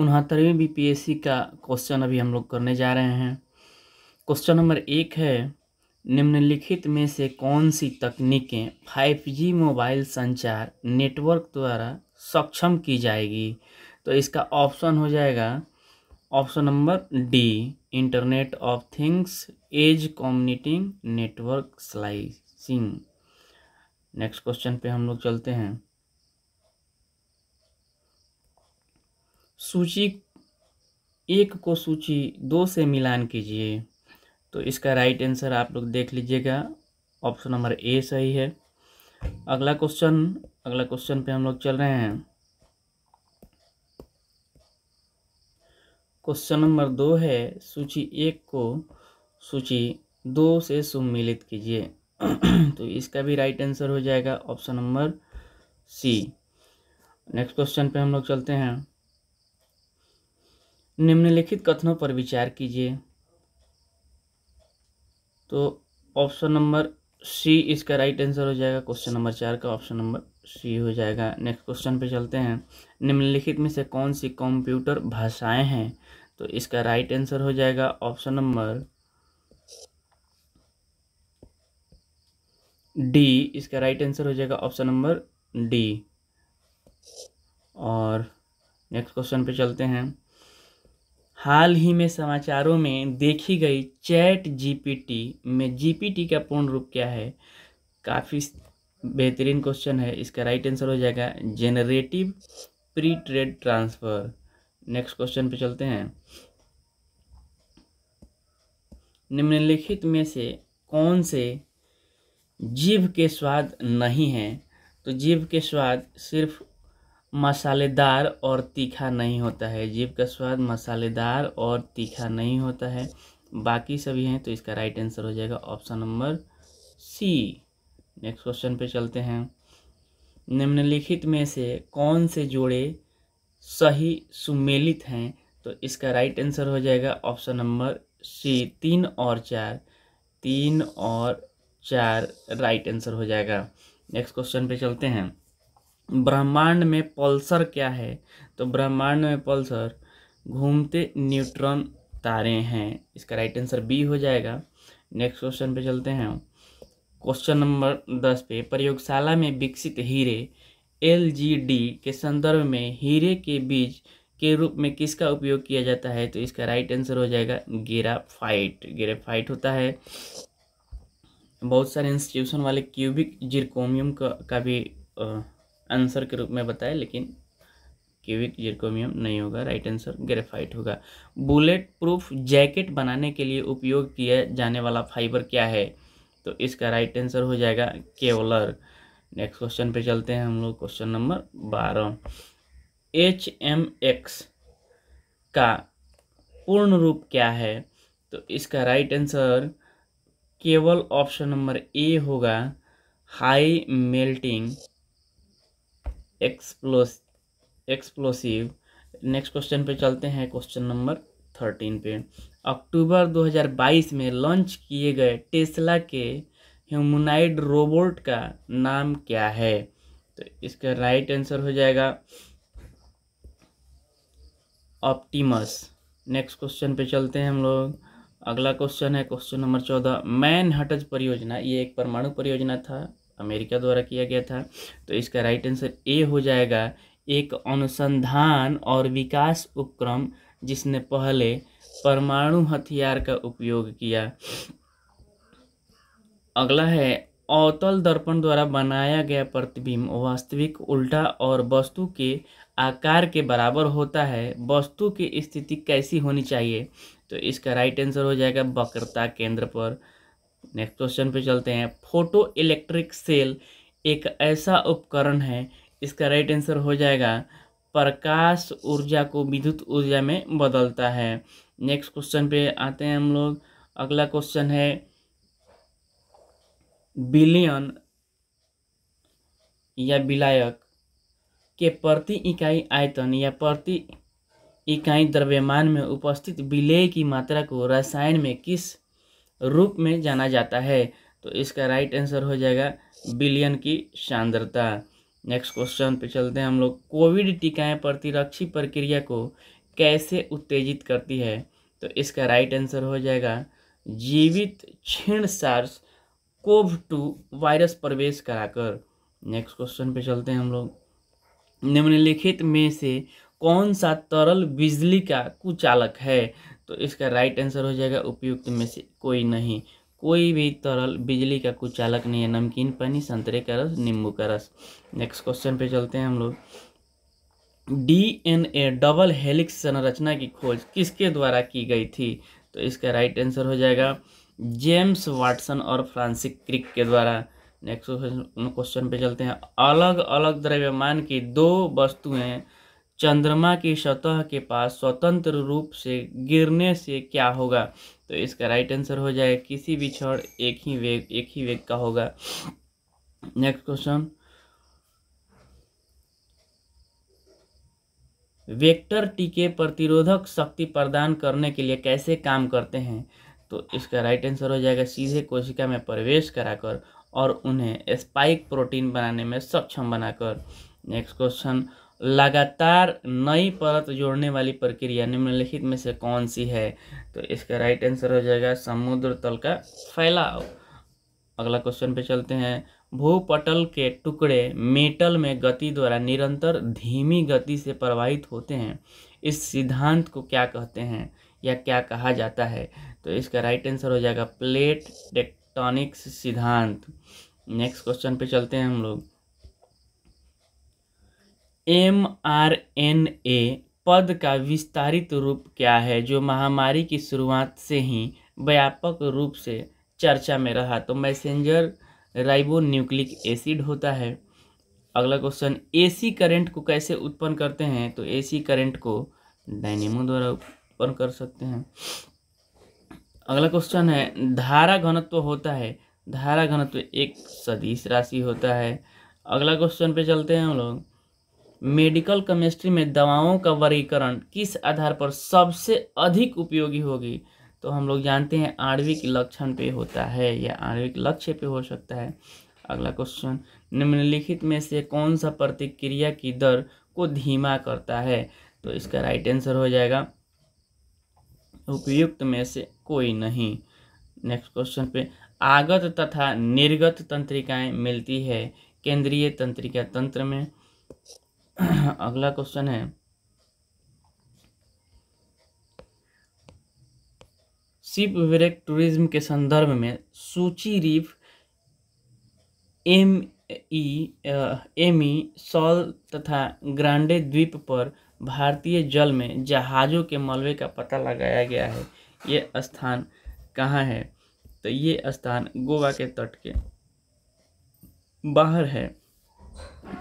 उनहत्तरवीं सी का क्वेश्चन अभी हम लोग करने जा रहे हैं क्वेश्चन नंबर एक है निम्नलिखित में से कौन सी तकनीकें 5G मोबाइल संचार नेटवर्क द्वारा सक्षम की जाएगी तो इसका ऑप्शन हो जाएगा option number D internet of things edge computing network slicing next question पे हम लोग चलते हैं सूची एक को सूची दो से मिलान कीजिए तो इसका राइट आंसर आप लोग देख लीजिएगा ऑप्शन नंबर ए सही है अगला क्वेश्चन अगला क्वेश्चन पे हम लोग चल रहे हैं क्वेश्चन नंबर दो है सूची एक को सूची दो से सम्मिलित कीजिए तो इसका भी राइट आंसर हो जाएगा option number C next question पे हम लोग चलते हैं निम्नलिखित कथनों पर विचार कीजिए तो ऑप्शन नंबर सी इसका राइट आंसर हो जाएगा क्वेश्चन नंबर चार का ऑप्शन नंबर सी हो जाएगा नेक्स्ट क्वेश्चन पे चलते हैं निम्नलिखित में से कौन सी कंप्यूटर भाषाएं हैं तो इसका राइट आंसर हो जाएगा ऑप्शन नंबर डी इसका राइट आंसर हो जाएगा ऑप्शन नंबर डी और नेक्स्ट क्वेश्चन पे चलते हैं हाल ही में समाचारों में देखी गई चैट जीपीटी में जीपीटी का पूर्ण रूप क्या है काफ़ी बेहतरीन क्वेश्चन है इसका राइट आंसर हो जाएगा generative pre trained transformer next question पे चलते हैं निम्नलिखित में से कौन से जीव के स्वाद नहीं हैं तो जीव के स्वाद सिर्फ मसालेदार और तीखा नहीं होता है जीभ का स्वाद मसालेदार और तीखा नहीं होता है बाकी सभी हैं तो इसका राइट आंसर हो जाएगा option number C next question पे चलते हैं निम्नलिखित में से कौन से जोड़े सही सुमेलित हैं तो इसका राइट आंसर हो जाएगा ऑप्शन नंबर सी तीन और चार तीन और चार राइट आंसर हो जाएगा नेक्स्ट क्वेश्चन पे चलते हैं ब्रह्मांड में पल्सर क्या है तो ब्रह्मांड में पल्सर घूमते न्यूट्रॉन तारे हैं इसका राइट आंसर बी हो जाएगा नेक्स्ट क्वेश्चन पे चलते हैं क्वेश्चन नंबर दस पे प्रयोगशाला में विकसित हीरे एल के संदर्भ में हीरे के बीज के रूप में किसका उपयोग किया जाता है तो इसका राइट आंसर हो जाएगा गेराफाइट गेराफाइट होता है बहुत सारे इंस्टीट्यूशन वाले क्यूबिक जिरकोमियम का, का भी आ, आंसर के रूप में बताया लेकिन क्यूबिक जिरकोमियम नहीं होगा राइट आंसर ग्रेफाइट होगा बुलेट प्रूफ जैकेट बनाने के लिए उपयोग किया जाने वाला फाइबर क्या है तो इसका राइट आंसर हो जाएगा केवलर नेक्स्ट क्वेश्चन पे चलते हैं हम लोग क्वेश्चन नंबर बारह एच एम एक्स का पूर्ण रूप क्या है तो इसका राइट आंसर केवल ऑप्शन नंबर ए होगा हाई मेल्टिंग एक्सप्लोस एक्सप्लोसिव नेक्स्ट क्वेश्चन पे चलते हैं क्वेश्चन नंबर थर्टीन पे अक्टूबर 2022 में लॉन्च किए गए टेस्ला के ह्यूमनाइड रोबोट का नाम क्या है तो इसका राइट आंसर हो जाएगा ऑप्टिमस नेक्स्ट क्वेश्चन पे चलते हैं हम लोग अगला क्वेश्चन है क्वेश्चन नंबर चौदह मैन हटज परियोजना ये एक परमाणु परियोजना था अमेरिका द्वारा किया गया था तो इसका राइट आंसर ए हो जाएगा एक अनुसंधान और विकास उपक्रम जिसने पहले परमाणु हथियार का उपयोग किया अगला है अवतल दर्पण द्वारा बनाया गया प्रतिबिंब वास्तविक उल्टा और वस्तु के आकार के बराबर होता है वस्तु की स्थिति कैसी होनी चाहिए तो इसका राइट आंसर हो जाएगा वक्रता केंद्र पर नेक्स्ट क्वेश्चन पे चलते हैं फोटो इलेक्ट्रिक सेल एक ऐसा उपकरण है इसका राइट आंसर हो जाएगा प्रकाश ऊर्जा को विद्युत ऊर्जा में बदलता है नेक्स्ट क्वेश्चन पे आते हैं हम लोग अगला क्वेश्चन है बिलियन या विलायक के प्रति इकाई आयतन या प्रति इकाई द्रव्यमान में उपस्थित विलेय की मात्रा को रसायन में किस रूप में जाना जाता है तो इसका राइट आंसर हो जाएगा बिलियन की सांद्रता नेक्स्ट क्वेश्चन पे चलते हैं हम लोग कोविड टीकाएं प्रतिरक्षी प्रक्रिया को कैसे उत्तेजित करती है तो इसका राइट आंसर हो जाएगा जीवित क्षीण सार्स कोव टू वायरस प्रवेश कराकर नेक्स्ट क्वेश्चन पे चलते हैं हम लोग निम्नलिखित में से कौन सा तरल बिजली का कुचालक है तो इसका राइट आंसर हो जाएगा उपयुक्त में से कोई नहीं कोई भी तरल बिजली का कुछ चालक नहीं है नमकीन पानी संतरे का रस नींबू का रस नेक्स्ट क्वेश्चन पे चलते हैं हम लोग डीएनए डबल हेलिक्स संरचना की खोज किसके द्वारा की गई थी तो इसका राइट आंसर हो जाएगा जेम्स वाटसन और फ्रांसिक क्रिक के द्वारा नेक्स्ट क्वेश्चन पे चलते हैं अलग अलग द्रव्यमान की दो वस्तुएं चंद्रमा की सतह के पास स्वतंत्र रूप से गिरने से क्या होगा तो इसका राइट आंसर हो जाएगा किसी भी क्षण एक ही वेग एक ही वेग का होगा नेक्स्ट क्वेश्चन वेक्टर टीके प्रतिरोधक शक्ति प्रदान करने के लिए कैसे काम करते हैं तो इसका राइट आंसर हो जाएगा सीधे कोशिका में प्रवेश कराकर और उन्हें स्पाइक प्रोटीन बनाने में सक्षम बनाकर नेक्स्ट क्वेश्चन लगातार नई परत जोड़ने वाली प्रक्रिया निम्नलिखित में से कौन सी है तो इसका राइट आंसर हो जाएगा समुद्र तल का फैलाव अगला क्वेश्चन पे चलते हैं भूपटल के टुकड़े मेटल में गति द्वारा निरंतर धीमी गति से प्रवाहित होते हैं इस सिद्धांत को क्या कहते हैं या क्या कहा जाता है तो इसका राइट आंसर हो जाएगा प्लेट टेक्टोनिक्स सिद्धांत नेक्स्ट क्वेश्चन पे चलते हैं हम लोग एम आर एन ए पद का विस्तारित रूप क्या है जो महामारी की शुरुआत से ही व्यापक रूप से चर्चा में रहा तो मैसेंजर राइबो न्यूक्लिक एसिड होता है अगला क्वेश्चन एसी करंट को कैसे उत्पन्न करते हैं तो एसी करंट को डायनेमो द्वारा उत्पन्न कर सकते हैं अगला क्वेश्चन है धारा घनत्व होता है धारा घनत्व एक सदिश राशि होता है अगला क्वेश्चन पे चलते हैं हम लोग मेडिकल केमिस्ट्री में दवाओं का वर्गीकरण किस आधार पर सबसे अधिक उपयोगी होगी तो हम लोग जानते हैं आणविक लक्षण पे होता है या आणविक लक्ष्य पे हो सकता है अगला क्वेश्चन निम्नलिखित में से कौन सा प्रतिक्रिया की दर को धीमा करता है तो इसका राइट आंसर हो जाएगा उपयुक्त में से कोई नहीं नेक्स्ट क्वेश्चन पे आगत तथा निर्गत तंत्रिकाएं मिलती है केंद्रीय तंत्रिका तंत्र में अगला क्वेश्चन है सिप विरेक टूरिज्म के संदर्भ में सूची रीफ एम ई एमी सॉल तथा ग्रांडे द्वीप पर भारतीय जल में जहाज़ों के मलबे का पता लगाया गया है ये स्थान कहाँ है तो ये स्थान गोवा के तट के बाहर है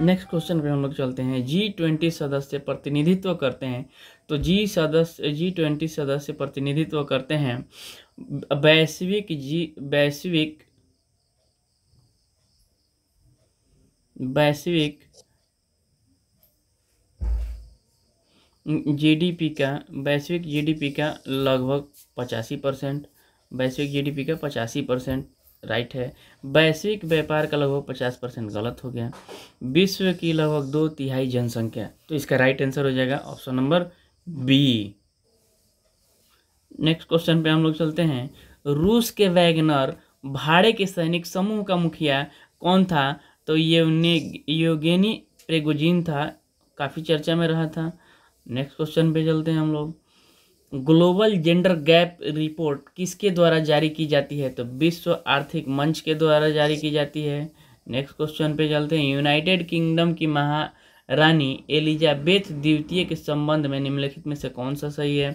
नेक्स्ट क्वेश्चन पे हम लोग चलते हैं जी ट्वेंटी सदस्य प्रतिनिधित्व करते हैं तो जी सदस्य जी ट्वेंटी सदस्य प्रतिनिधित्व करते हैं वैश्विक जी वैश्विक वैश्विक जीडीपी का वैश्विक जीडीपी का लगभग पचासी परसेंट वैश्विक जीडीपी का पचासी परसेंट राइट है वैश्विक व्यापार का लगभग पचास परसेंट गलत हो गया विश्व की लगभग दो तिहाई जनसंख्या तो इसका राइट आंसर हो जाएगा option number B next question पे हम लोग चलते हैं रूस के वैगनर भाड़े के सैनिक समूह का मुखिया कौन था तो ये योगेनी प्रेगोजिन था काफ़ी चर्चा में रहा था नेक्स्ट क्वेश्चन पे चलते हैं हम लोग ग्लोबल जेंडर गैप रिपोर्ट किसके द्वारा जारी की जाती है तो विश्व आर्थिक मंच के द्वारा जारी की जाती है नेक्स्ट क्वेश्चन पे चलते हैं यूनाइटेड किंगडम की महारानी एलिजाबेथ द्वितीय के संबंध में निम्नलिखित में से कौन सा सही है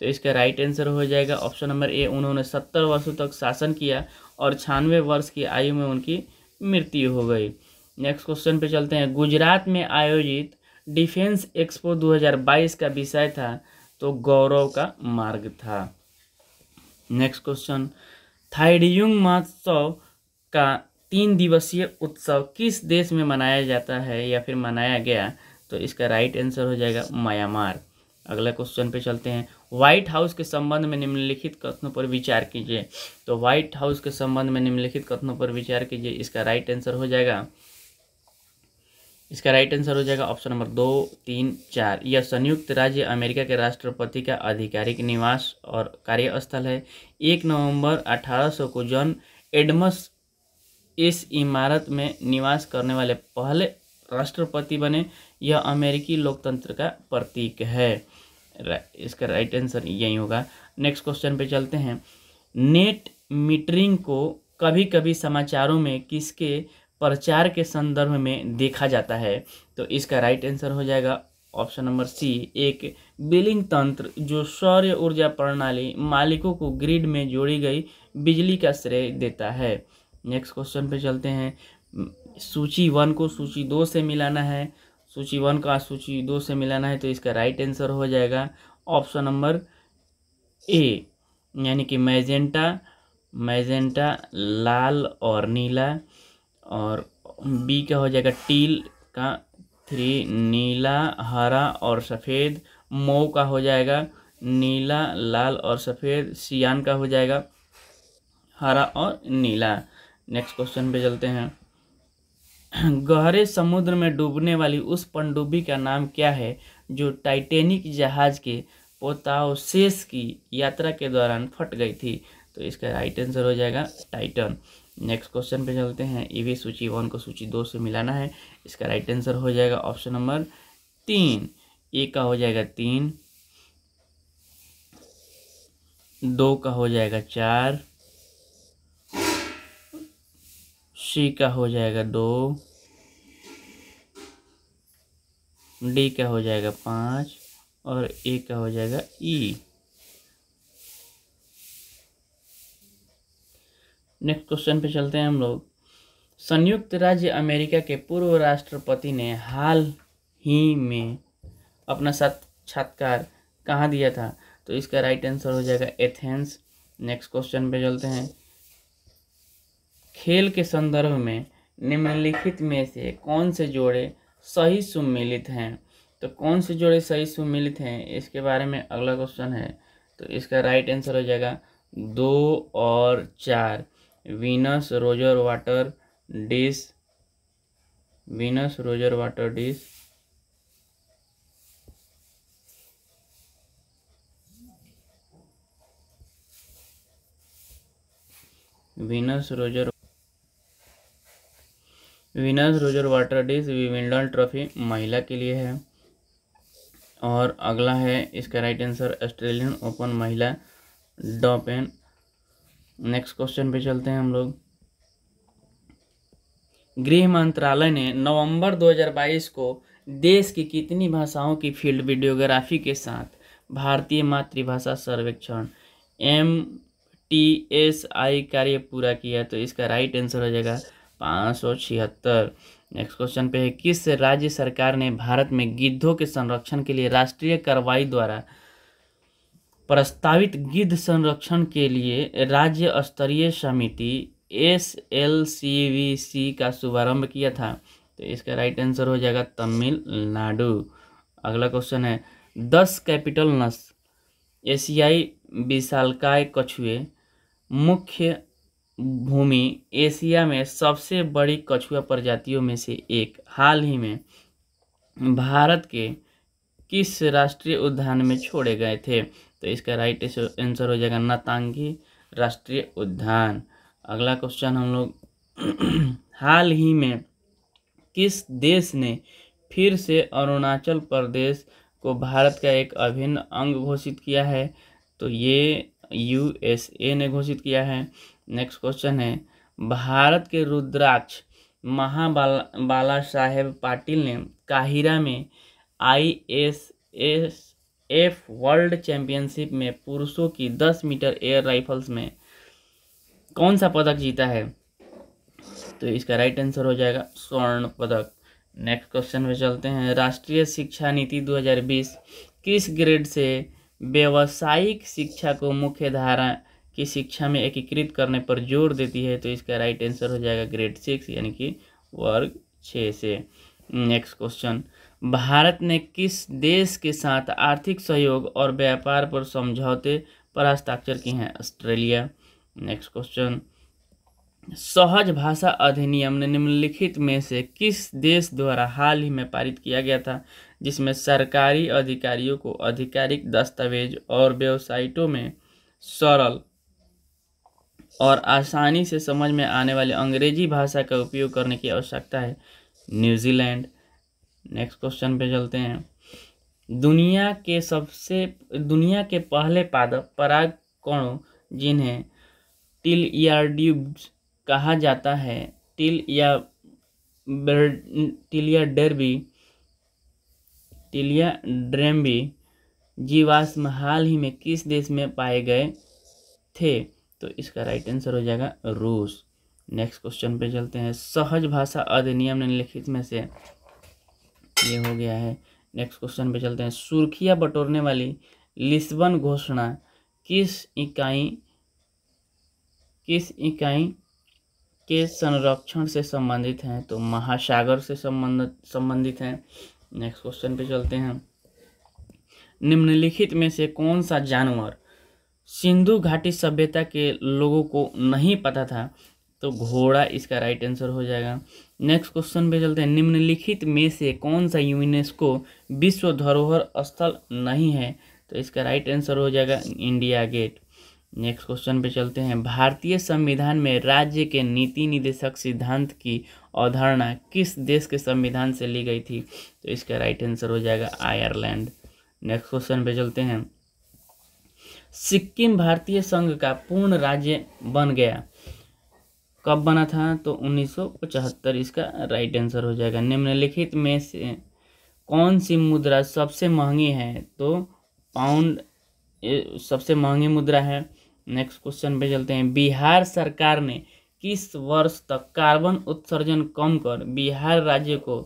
तो इसका राइट आंसर हो जाएगा ऑप्शन नंबर ए उन्होंने सत्तर वर्षों तक शासन किया और छियानवे वर्ष की आयु में उनकी मृत्यु हो गई नेक्स्ट क्वेश्चन पे चलते हैं गुजरात में आयोजित डिफेंस एक्सपो 2022 का विषय था तो गौरव का मार्ग था नेक्स्ट क्वेश्चन थाइडियुंग महोत्सव का तीन दिवसीय उत्सव किस देश में मनाया जाता है या फिर मनाया गया तो इसका राइट आंसर हो जाएगा म्यांमार अगला क्वेश्चन पे चलते हैं व्हाइट हाउस के संबंध में निम्नलिखित कथनों पर विचार कीजिए तो व्हाइट हाउस के संबंध में निम्नलिखित कथनों पर विचार कीजिए इसका राइट आंसर हो जाएगा इसका राइट आंसर हो जाएगा ऑप्शन नंबर दो तीन चार यह संयुक्त राज्य अमेरिका के राष्ट्रपति का आधिकारिक निवास और कार्यस्थल है एक नवंबर 1800 को जॉन एडमस इस इमारत में निवास करने वाले पहले राष्ट्रपति बने यह अमेरिकी लोकतंत्र का प्रतीक है इसका राइट आंसर यही होगा नेक्स्ट क्वेश्चन पे चलते हैं नेट मीटरिंग को कभी कभी समाचारों में किसके प्रचार के संदर्भ में देखा जाता है तो इसका राइट आंसर हो जाएगा ऑप्शन नंबर सी एक बिलिंग तंत्र जो सौर्य ऊर्जा प्रणाली मालिकों को ग्रिड में जोड़ी गई बिजली का श्रेय देता है नेक्स्ट क्वेश्चन पे चलते हैं सूची वन को सूची दो से मिलाना है सूची वन का सूची दो से मिलाना है तो इसका राइट आंसर हो जाएगा ऑप्शन नंबर ए यानी कि मैजेंटा मैजेंटा लाल और नीला और बी का हो जाएगा टील का थ्री नीला हरा और सफ़ेद मऊ का हो जाएगा नीला लाल और सफ़ेद सियान का हो जाएगा हरा और नीला नेक्स्ट क्वेश्चन पे चलते हैं गहरे समुद्र में डूबने वाली उस पनडुब्बी का नाम क्या है जो टाइटेनिक जहाज के पोतावशेष की यात्रा के दौरान फट गई थी तो इसका राइट आंसर हो जाएगा टाइटन नेक्स्ट क्वेश्चन पे चलते हैं ई e सूची वन को सूची दो से मिलाना है इसका राइट आंसर हो जाएगा ऑप्शन नंबर तीन ए का हो जाएगा तीन दो का हो जाएगा चार सी का हो जाएगा दो डी का हो जाएगा पाँच और ए का हो जाएगा ई e। नेक्स्ट क्वेश्चन पे चलते हैं हम लोग संयुक्त राज्य अमेरिका के पूर्व राष्ट्रपति ने हाल ही में अपना साक्षात्कार कहाँ दिया था तो इसका राइट आंसर हो जाएगा एथेंस नेक्स्ट क्वेश्चन पे चलते हैं खेल के संदर्भ में निम्नलिखित में से कौन से जोड़े सही सुमिलित हैं तो कौन से जोड़े सही सुमिलित हैं इसके बारे में अगला क्वेश्चन है तो इसका राइट आंसर हो जाएगा दो और चार Venus rosewater dish Venus rosewater dish Venus rosewater Venus rosewater dish विंडल ट्रॉफी महिला के लिए है और अगला है इसका राइट आंसर ऑस्ट्रेलियन ओपन महिला डॉपेन नेक्स्ट क्वेश्चन पे चलते हैं हम लोग गृह मंत्रालय ने नवंबर 2022 को देश की कितनी भाषाओं की फील्ड वीडियोग्राफी के साथ भारतीय मातृभाषा सर्वेक्षण एम टी एस आई कार्य पूरा किया तो इसका राइट आंसर हो जाएगा पाँच सौ छिहत्तर नेक्स्ट क्वेश्चन पे है किस राज्य सरकार ने भारत में गिद्धों के संरक्षण के लिए राष्ट्रीय कार्रवाई द्वारा प्रस्तावित गिद्ध संरक्षण के लिए राज्य स्तरीय समिति S L C V C का शुभारंभ किया था तो इसका राइट आंसर हो जाएगा तमिलनाडु अगला क्वेश्चन है दस कैपिटल नस एशियाई विशालकाय कछुए मुख्य भूमि एशिया में सबसे बड़ी कछुआ प्रजातियों में से एक हाल ही में भारत के किस राष्ट्रीय उद्यान में छोड़े गए थे तो इसका राइट आंसर हो जाएगा नतांगी राष्ट्रीय उद्यान अगला क्वेश्चन हम लोग हाल ही में किस देश ने फिर से अरुणाचल प्रदेश को भारत का एक अभिन्न अंग घोषित किया है तो ये यूएसए ने घोषित किया है नेक्स्ट क्वेश्चन है भारत के रुद्राक्ष महाबाला बाला साहेब पाटिल ने काहिरा में I S S F world championship में पुरुषों की 10 मीटर एयर राइफल्स में कौन सा पदक जीता है तो इसका राइट आंसर हो जाएगा स्वर्ण पदक नेक्स्ट क्वेश्चन में चलते हैं राष्ट्रीय शिक्षा नीति 2020 किस ग्रेड से व्यावसायिक शिक्षा को मुख्य धारा की शिक्षा में एकीकृत करने पर जोर देती है तो इसका राइट आंसर हो जाएगा ग्रेड सिक्स यानी कि वर्ग छः से नेक्स्ट क्वेश्चन भारत ने किस देश के साथ आर्थिक सहयोग और व्यापार पर समझौते पर हस्ताक्षर किए हैं ऑस्ट्रेलिया नेक्स्ट क्वेश्चन सहज भाषा अधिनियम ने निम्नलिखित में से किस देश द्वारा हाल ही में पारित किया गया था जिसमें सरकारी अधिकारियों को आधिकारिक दस्तावेज और वेबसाइटों में सरल और आसानी से समझ में आने वाली अंग्रेजी भाषा का उपयोग करने की आवश्यकता है न्यूजीलैंड नेक्स्ट क्वेश्चन पे चलते हैं दुनिया के सबसे दुनिया के पहले पादप पराग कणों जिन्हें टिल या ड्यूब्स कहा जाता है टिल या टिलिया डेरबी टिलिया ड्रेम्बी जीवाश्म हाल ही में किस देश में पाए गए थे तो इसका राइट आंसर हो जाएगा रूस नेक्स्ट क्वेश्चन पे चलते हैं सहज भाषा अधिनियम निम्नलिखित में से ये हो गया है नेक्स्ट क्वेश्चन पे चलते हैं सुर्खियां बटोरने वाली लिस्बन घोषणा किस इकाई किस इकाई के संरक्षण से संबंधित हैं तो महासागर से संबंधित संबंधित हैं नेक्स्ट क्वेश्चन पे चलते हैं निम्नलिखित में से कौन सा जानवर सिंधु घाटी सभ्यता के लोगों को नहीं पता था तो घोड़ा इसका राइट आंसर हो जाएगा नेक्स्ट क्वेश्चन पे चलते हैं निम्नलिखित में से कौन सा यूनेस्को विश्व धरोहर स्थल नहीं है तो इसका राइट आंसर हो जाएगा इंडिया गेट नेक्स्ट क्वेश्चन पे चलते हैं भारतीय संविधान में राज्य के नीति निदेशक सिद्धांत की अवधारणा किस देश के संविधान से ली गई थी तो इसका राइट आंसर हो जाएगा आयरलैंड नेक्स्ट क्वेश्चन पे चलते हैं सिक्किम भारतीय संघ का पूर्ण राज्य बन गया कब बना था तो उन्नीस इसका राइट आंसर हो जाएगा निम्नलिखित में से कौन सी मुद्रा सबसे महंगी है तो पाउंड सबसे महंगी मुद्रा है नेक्स्ट क्वेश्चन पे चलते हैं बिहार सरकार ने किस वर्ष तक कार्बन उत्सर्जन कम कर बिहार राज्य को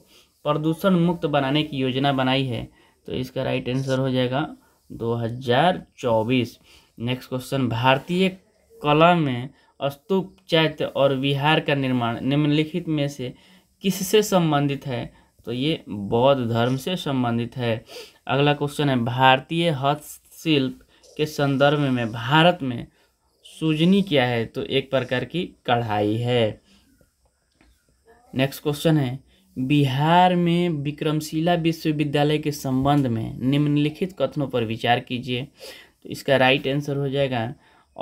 प्रदूषण मुक्त बनाने की योजना बनाई है तो इसका राइट आंसर हो जाएगा 2024 नेक्स्ट क्वेश्चन भारतीय कला में स्तूप चैत्य और विहार का निर्माण निम्नलिखित में से किससे संबंधित है तो ये बौद्ध धर्म से संबंधित है अगला क्वेश्चन है भारतीय हस्तशिल्प के संदर्भ में भारत में सूजनी क्या है तो एक प्रकार की कढ़ाई है नेक्स्ट क्वेश्चन है बिहार में विक्रमशिला विश्वविद्यालय के संबंध में निम्नलिखित कथनों पर विचार कीजिए तो इसका राइट आंसर हो जाएगा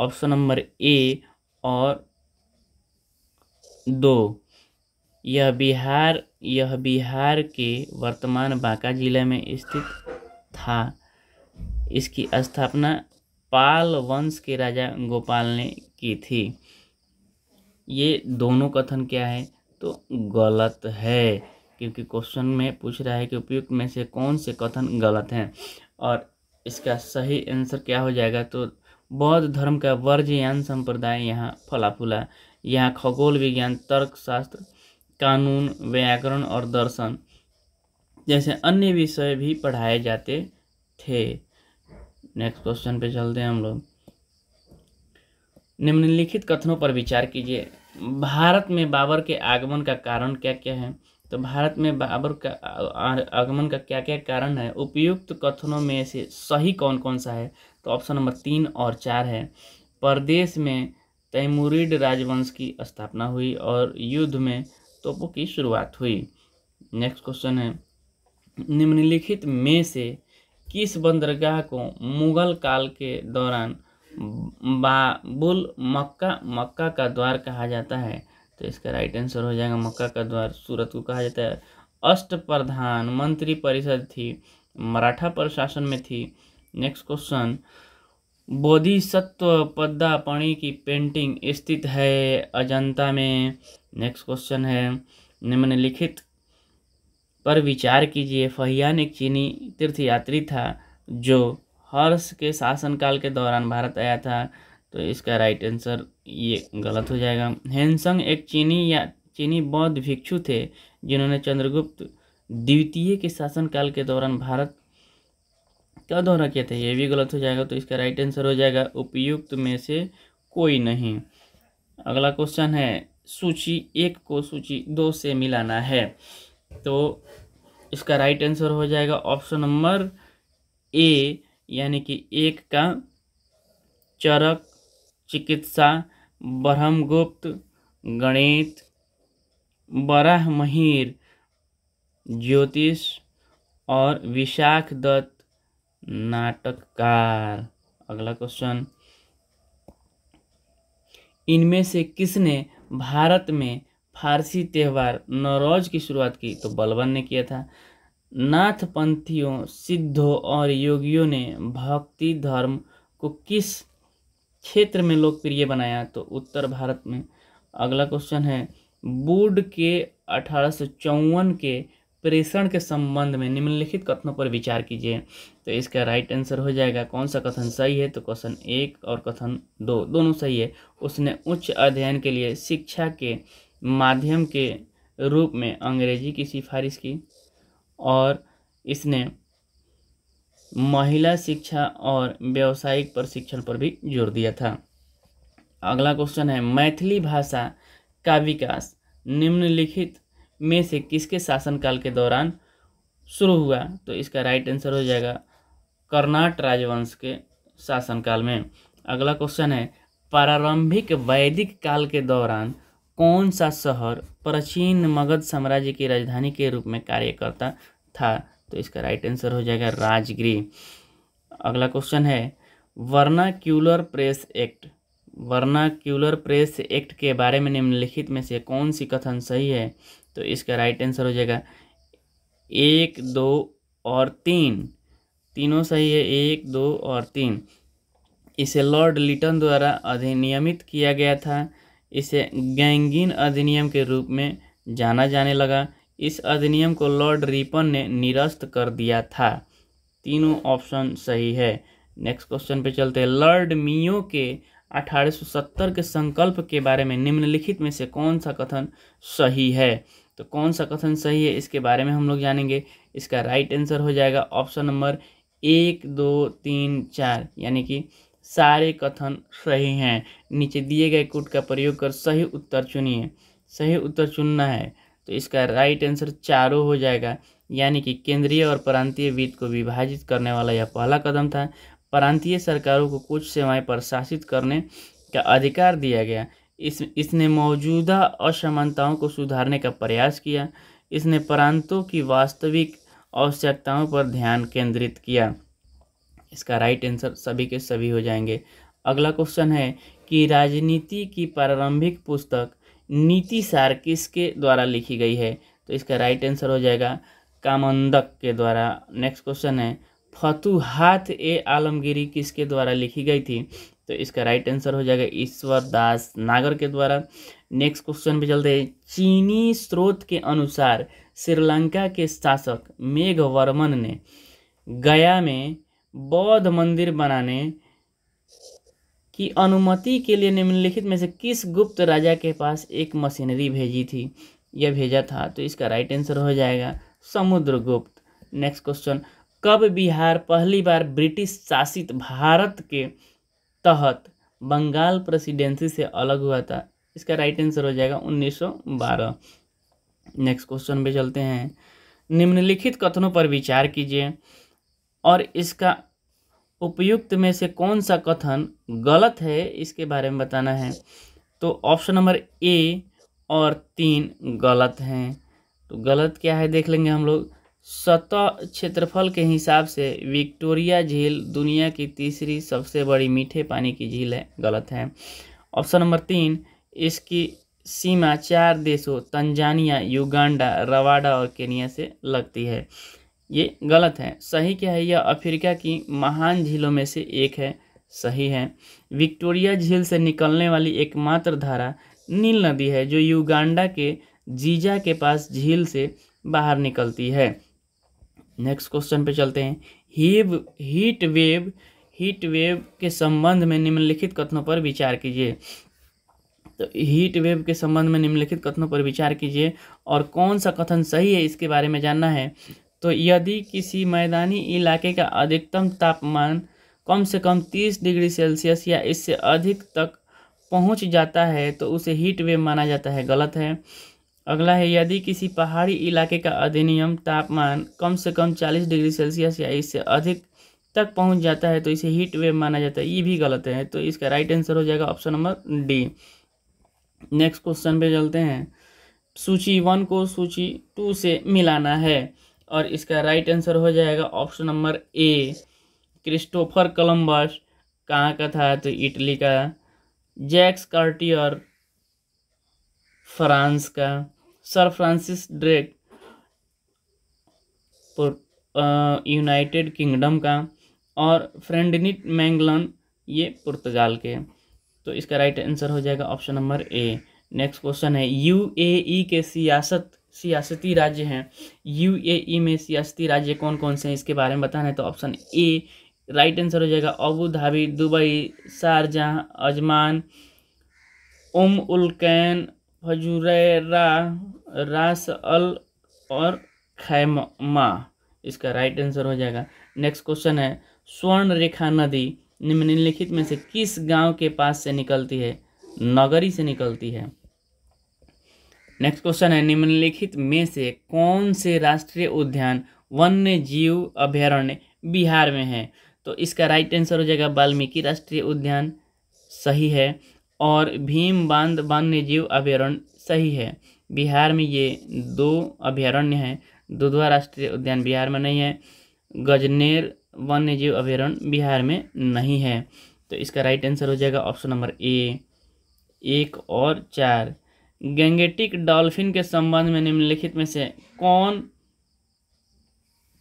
ऑप्शन नंबर ए और दो यह बिहार यह बिहार के वर्तमान बांका जिले में स्थित था इसकी स्थापना पाल वंश के राजा गोपाल ने की थी ये दोनों कथन क्या है तो गलत है क्योंकि क्वेश्चन में पूछ रहा है कि उपयुक्त में से कौन से कथन गलत हैं और इसका सही आंसर क्या हो जाएगा तो बौद्ध धर्म का वर्जयान संप्रदाय यहाँ फला फूला यहाँ खगोल विज्ञान तर्कशास्त्र कानून व्याकरण और दर्शन जैसे अन्य विषय भी पढ़ाए जाते थे नेक्स्ट क्वेश्चन पे चलते हैं हम लोग निम्नलिखित कथनों पर विचार कीजिए भारत में बाबर के आगमन का कारण क्या क्या है तो भारत में बाबर का आगमन का क्या क्या कारण है उपयुक्त कथनों में से सही कौन कौन सा है तो ऑप्शन नंबर तीन और चार है परदेश में तैमूरिड राजवंश की स्थापना हुई और युद्ध में तोपों की शुरुआत हुई नेक्स्ट क्वेश्चन है निम्नलिखित में से किस बंदरगाह को मुगल काल के दौरान बाबुल मक्का मक्का का द्वार कहा जाता है तो इसका राइट आंसर हो जाएगा मक्का का द्वार सूरत को कहा जाता है अष्ट प्रधान मंत्री परिषद थी मराठा प्रशासन में थी नेक्स्ट क्वेश्चन बोधिसत्व पद्दापणी की पेंटिंग स्थित है अजंता में नेक्स्ट क्वेश्चन है निम्नलिखित पर विचार कीजिए फहियान एक चीनी तीर्थयात्री था जो हर्ष के शासनकाल के दौरान भारत आया था तो इसका राइट आंसर ये गलत हो जाएगा हेनसंग एक चीनी या चीनी बौद्ध भिक्षु थे जिन्होंने चंद्रगुप्त द्वितीय के शासनकाल के दौरान भारत क्या दोहरा कहते हैं ये भी गलत हो जाएगा तो इसका राइट आंसर हो जाएगा उपयुक्त में से कोई नहीं अगला क्वेश्चन है सूची एक को सूची दो से मिलाना है तो इसका राइट आंसर हो जाएगा ऑप्शन नंबर ए यानी कि एक का चरक चिकित्सा ब्रह्मगुप्त गणित बराह महिर ज्योतिष और विशाख दत्त नाटककार अगला क्वेश्चन इनमें से किसने भारत में फारसी त्यौहार नौरोज की शुरुआत की तो बलबन ने किया था नाथपंथियों सिद्धों और योगियों ने भक्ति धर्म को किस क्षेत्र में लोकप्रिय बनाया तो उत्तर भारत में अगला क्वेश्चन है बुड के अठारह के प्रेषण के संबंध में निम्नलिखित कथनों पर विचार कीजिए तो इसका राइट आंसर हो जाएगा कौन सा कथन सही है तो क्वेश्चन एक और कथन दो दोनों सही है उसने उच्च अध्ययन के लिए शिक्षा के माध्यम के रूप में अंग्रेजी की सिफारिश की और इसने महिला शिक्षा और व्यावसायिक प्रशिक्षण पर भी जोर दिया था अगला क्वेश्चन है मैथिली भाषा का विकास निम्नलिखित में से किसके शासनकाल के दौरान शुरू हुआ तो इसका राइट आंसर हो जाएगा कर्नाट राजवंश के शासनकाल में अगला क्वेश्चन है प्रारंभिक वैदिक काल के दौरान कौन सा शहर प्राचीन मगध साम्राज्य की राजधानी के रूप में कार्य करता था तो इसका राइट आंसर हो जाएगा राजगृह अगला क्वेश्चन है vernacular press act vernacular press act के बारे में निम्नलिखित में से कौन सी कथन सही है तो इसका राइट आंसर हो जाएगा एक दो और तीन तीनों सही है एक दो और तीन इसे लॉर्ड लिटन द्वारा अधिनियमित किया गया था इसे गैंगिन अधिनियम के रूप में जाना जाने लगा इस अधिनियम को लॉर्ड रिपन ने निरस्त कर दिया था तीनों ऑप्शन सही है नेक्स्ट क्वेश्चन पे चलते हैं लॉर्ड मियो के 1870 के संकल्प के बारे में निम्नलिखित में से कौन सा कथन सही है तो कौन सा कथन सही है इसके बारे में हम लोग जानेंगे इसका राइट आंसर हो जाएगा ऑप्शन नंबर एक दो तीन चार यानी कि सारे कथन सही हैं नीचे दिए गए कुट का प्रयोग कर सही उत्तर चुनिए सही उत्तर चुनना है तो इसका राइट आंसर चारों हो जाएगा यानी कि केंद्रीय और प्रांतीय वित्त को विभाजित करने वाला यह पहला कदम था प्रांतीय सरकारों को कुछ सेवाएं पर शासित करने का अधिकार दिया गया इस इसने मौजूदा असमानताओं को सुधारने का प्रयास किया इसने प्रांतों की वास्तविक आवश्यकताओं पर ध्यान केंद्रित किया इसका राइट आंसर सभी के सभी हो जाएंगे अगला क्वेश्चन है कि राजनीति की प्रारंभिक पुस्तक नीति सार किसके द्वारा लिखी गई है तो इसका राइट आंसर हो जाएगा कामंदक के द्वारा नेक्स्ट क्वेश्चन है फतुहात ए आलमगिरी किसके द्वारा लिखी गई थी तो इसका राइट आंसर हो जाएगा ईश्वर दास नागर के द्वारा नेक्स्ट क्वेश्चन पे चलते हैं चीनी स्रोत के अनुसार श्रीलंका के शासक मेघवर्मन ने गया में बौद्ध मंदिर बनाने की अनुमति के लिए निम्नलिखित में से किस गुप्त राजा के पास एक मशीनरी भेजी थी यह भेजा था तो इसका राइट आंसर हो जाएगा समुद्रगुप्त नेक्स्ट क्वेश्चन कब बिहार पहली बार ब्रिटिश शासित भारत के तहत बंगाल प्रेसिडेंसी से अलग हुआ था इसका राइट आंसर हो जाएगा 1912 नेक्स्ट क्वेश्चन पे चलते हैं निम्नलिखित कथनों पर विचार कीजिए और इसका उपयुक्त में से कौन सा कथन गलत है इसके बारे में बताना है तो ऑप्शन नंबर ए और तीन गलत हैं तो गलत क्या है देख लेंगे हम लोग सतह क्षेत्रफल के हिसाब से विक्टोरिया झील दुनिया की तीसरी सबसे बड़ी मीठे पानी की झील है गलत है ऑप्शन नंबर तीन इसकी सीमा चार देशों तंजानिया युगांडा रवाडा और केनिया से लगती है ये गलत है सही क्या है यह अफ्रीका की महान झीलों में से एक है सही है विक्टोरिया झील से निकलने वाली एकमात्र धारा नील नदी है जो युगांडा के जीजा के पास झील से बाहर निकलती है नेक्स्ट क्वेश्चन पे चलते हैं हीव हीट वेव हीट वेव के संबंध में निम्नलिखित कथनों पर विचार कीजिए तो हीट वेव के संबंध में निम्नलिखित कथनों पर विचार कीजिए और कौन सा कथन सही है इसके बारे में जानना है तो यदि किसी मैदानी इलाके का अधिकतम तापमान कम से कम 30 डिग्री सेल्सियस या इससे अधिक तक पहुंच जाता है तो उसे हीट वेव माना जाता है गलत है अगला है यदि किसी पहाड़ी इलाके का अधिनियम तापमान कम से कम 40 डिग्री सेल्सियस या इससे अधिक तक पहुंच जाता है तो इसे हीट वेव माना जाता है ये भी गलत है तो इसका राइट आंसर हो जाएगा option number D next question पे चलते हैं सूची वन को सूची टू से मिलाना है और इसका राइट आंसर हो जाएगा option number A Christopher Columbus कहाँ का था तो इटली का जैक्स कार्टियर फ्रांस का sir Francis Drake United Kingdom का और फ्रेंडनिट मैंगलन ये पुर्तगाल के तो इसका राइट आंसर हो जाएगा option number A next question है यू ए ई के सियासत सियासती राज्य हैं यू ए ई में सियासती राज्य कौन कौन से हैं इसके बारे में बताना है तो ऑप्शन ए राइट आंसर हो जाएगा Abu Dhabi Dubai Sharjah Ajman Umm Al Quwain Fujairah Ras Al और खैमा इसका राइट आंसर हो जाएगा नेक्स्ट क्वेश्चन है स्वर्ण रेखा नदी निम्नलिखित में से किस गांव के पास से निकलती है नगरी से निकलती है नेक्स्ट क्वेश्चन है निम्नलिखित में से कौन से राष्ट्रीय उद्यान वन्य जीव अभ्यारण्य बिहार में है तो इसका राइट आंसर हो जाएगा वाल्मीकि राष्ट्रीय उद्यान सही है और भीम बांध वन्य जीव अभ्यारण्य सही है बिहार में ये दो अभ्यारण्य हैं दुधवा राष्ट्रीय उद्यान बिहार में नहीं है गजनेर वन्य जीव अभ्यारण्य बिहार में नहीं है तो इसका राइट आंसर हो जाएगा ऑप्शन नंबर ए एक और चार गैंगेटिक डॉल्फिन के संबंध में निम्नलिखित में से कौन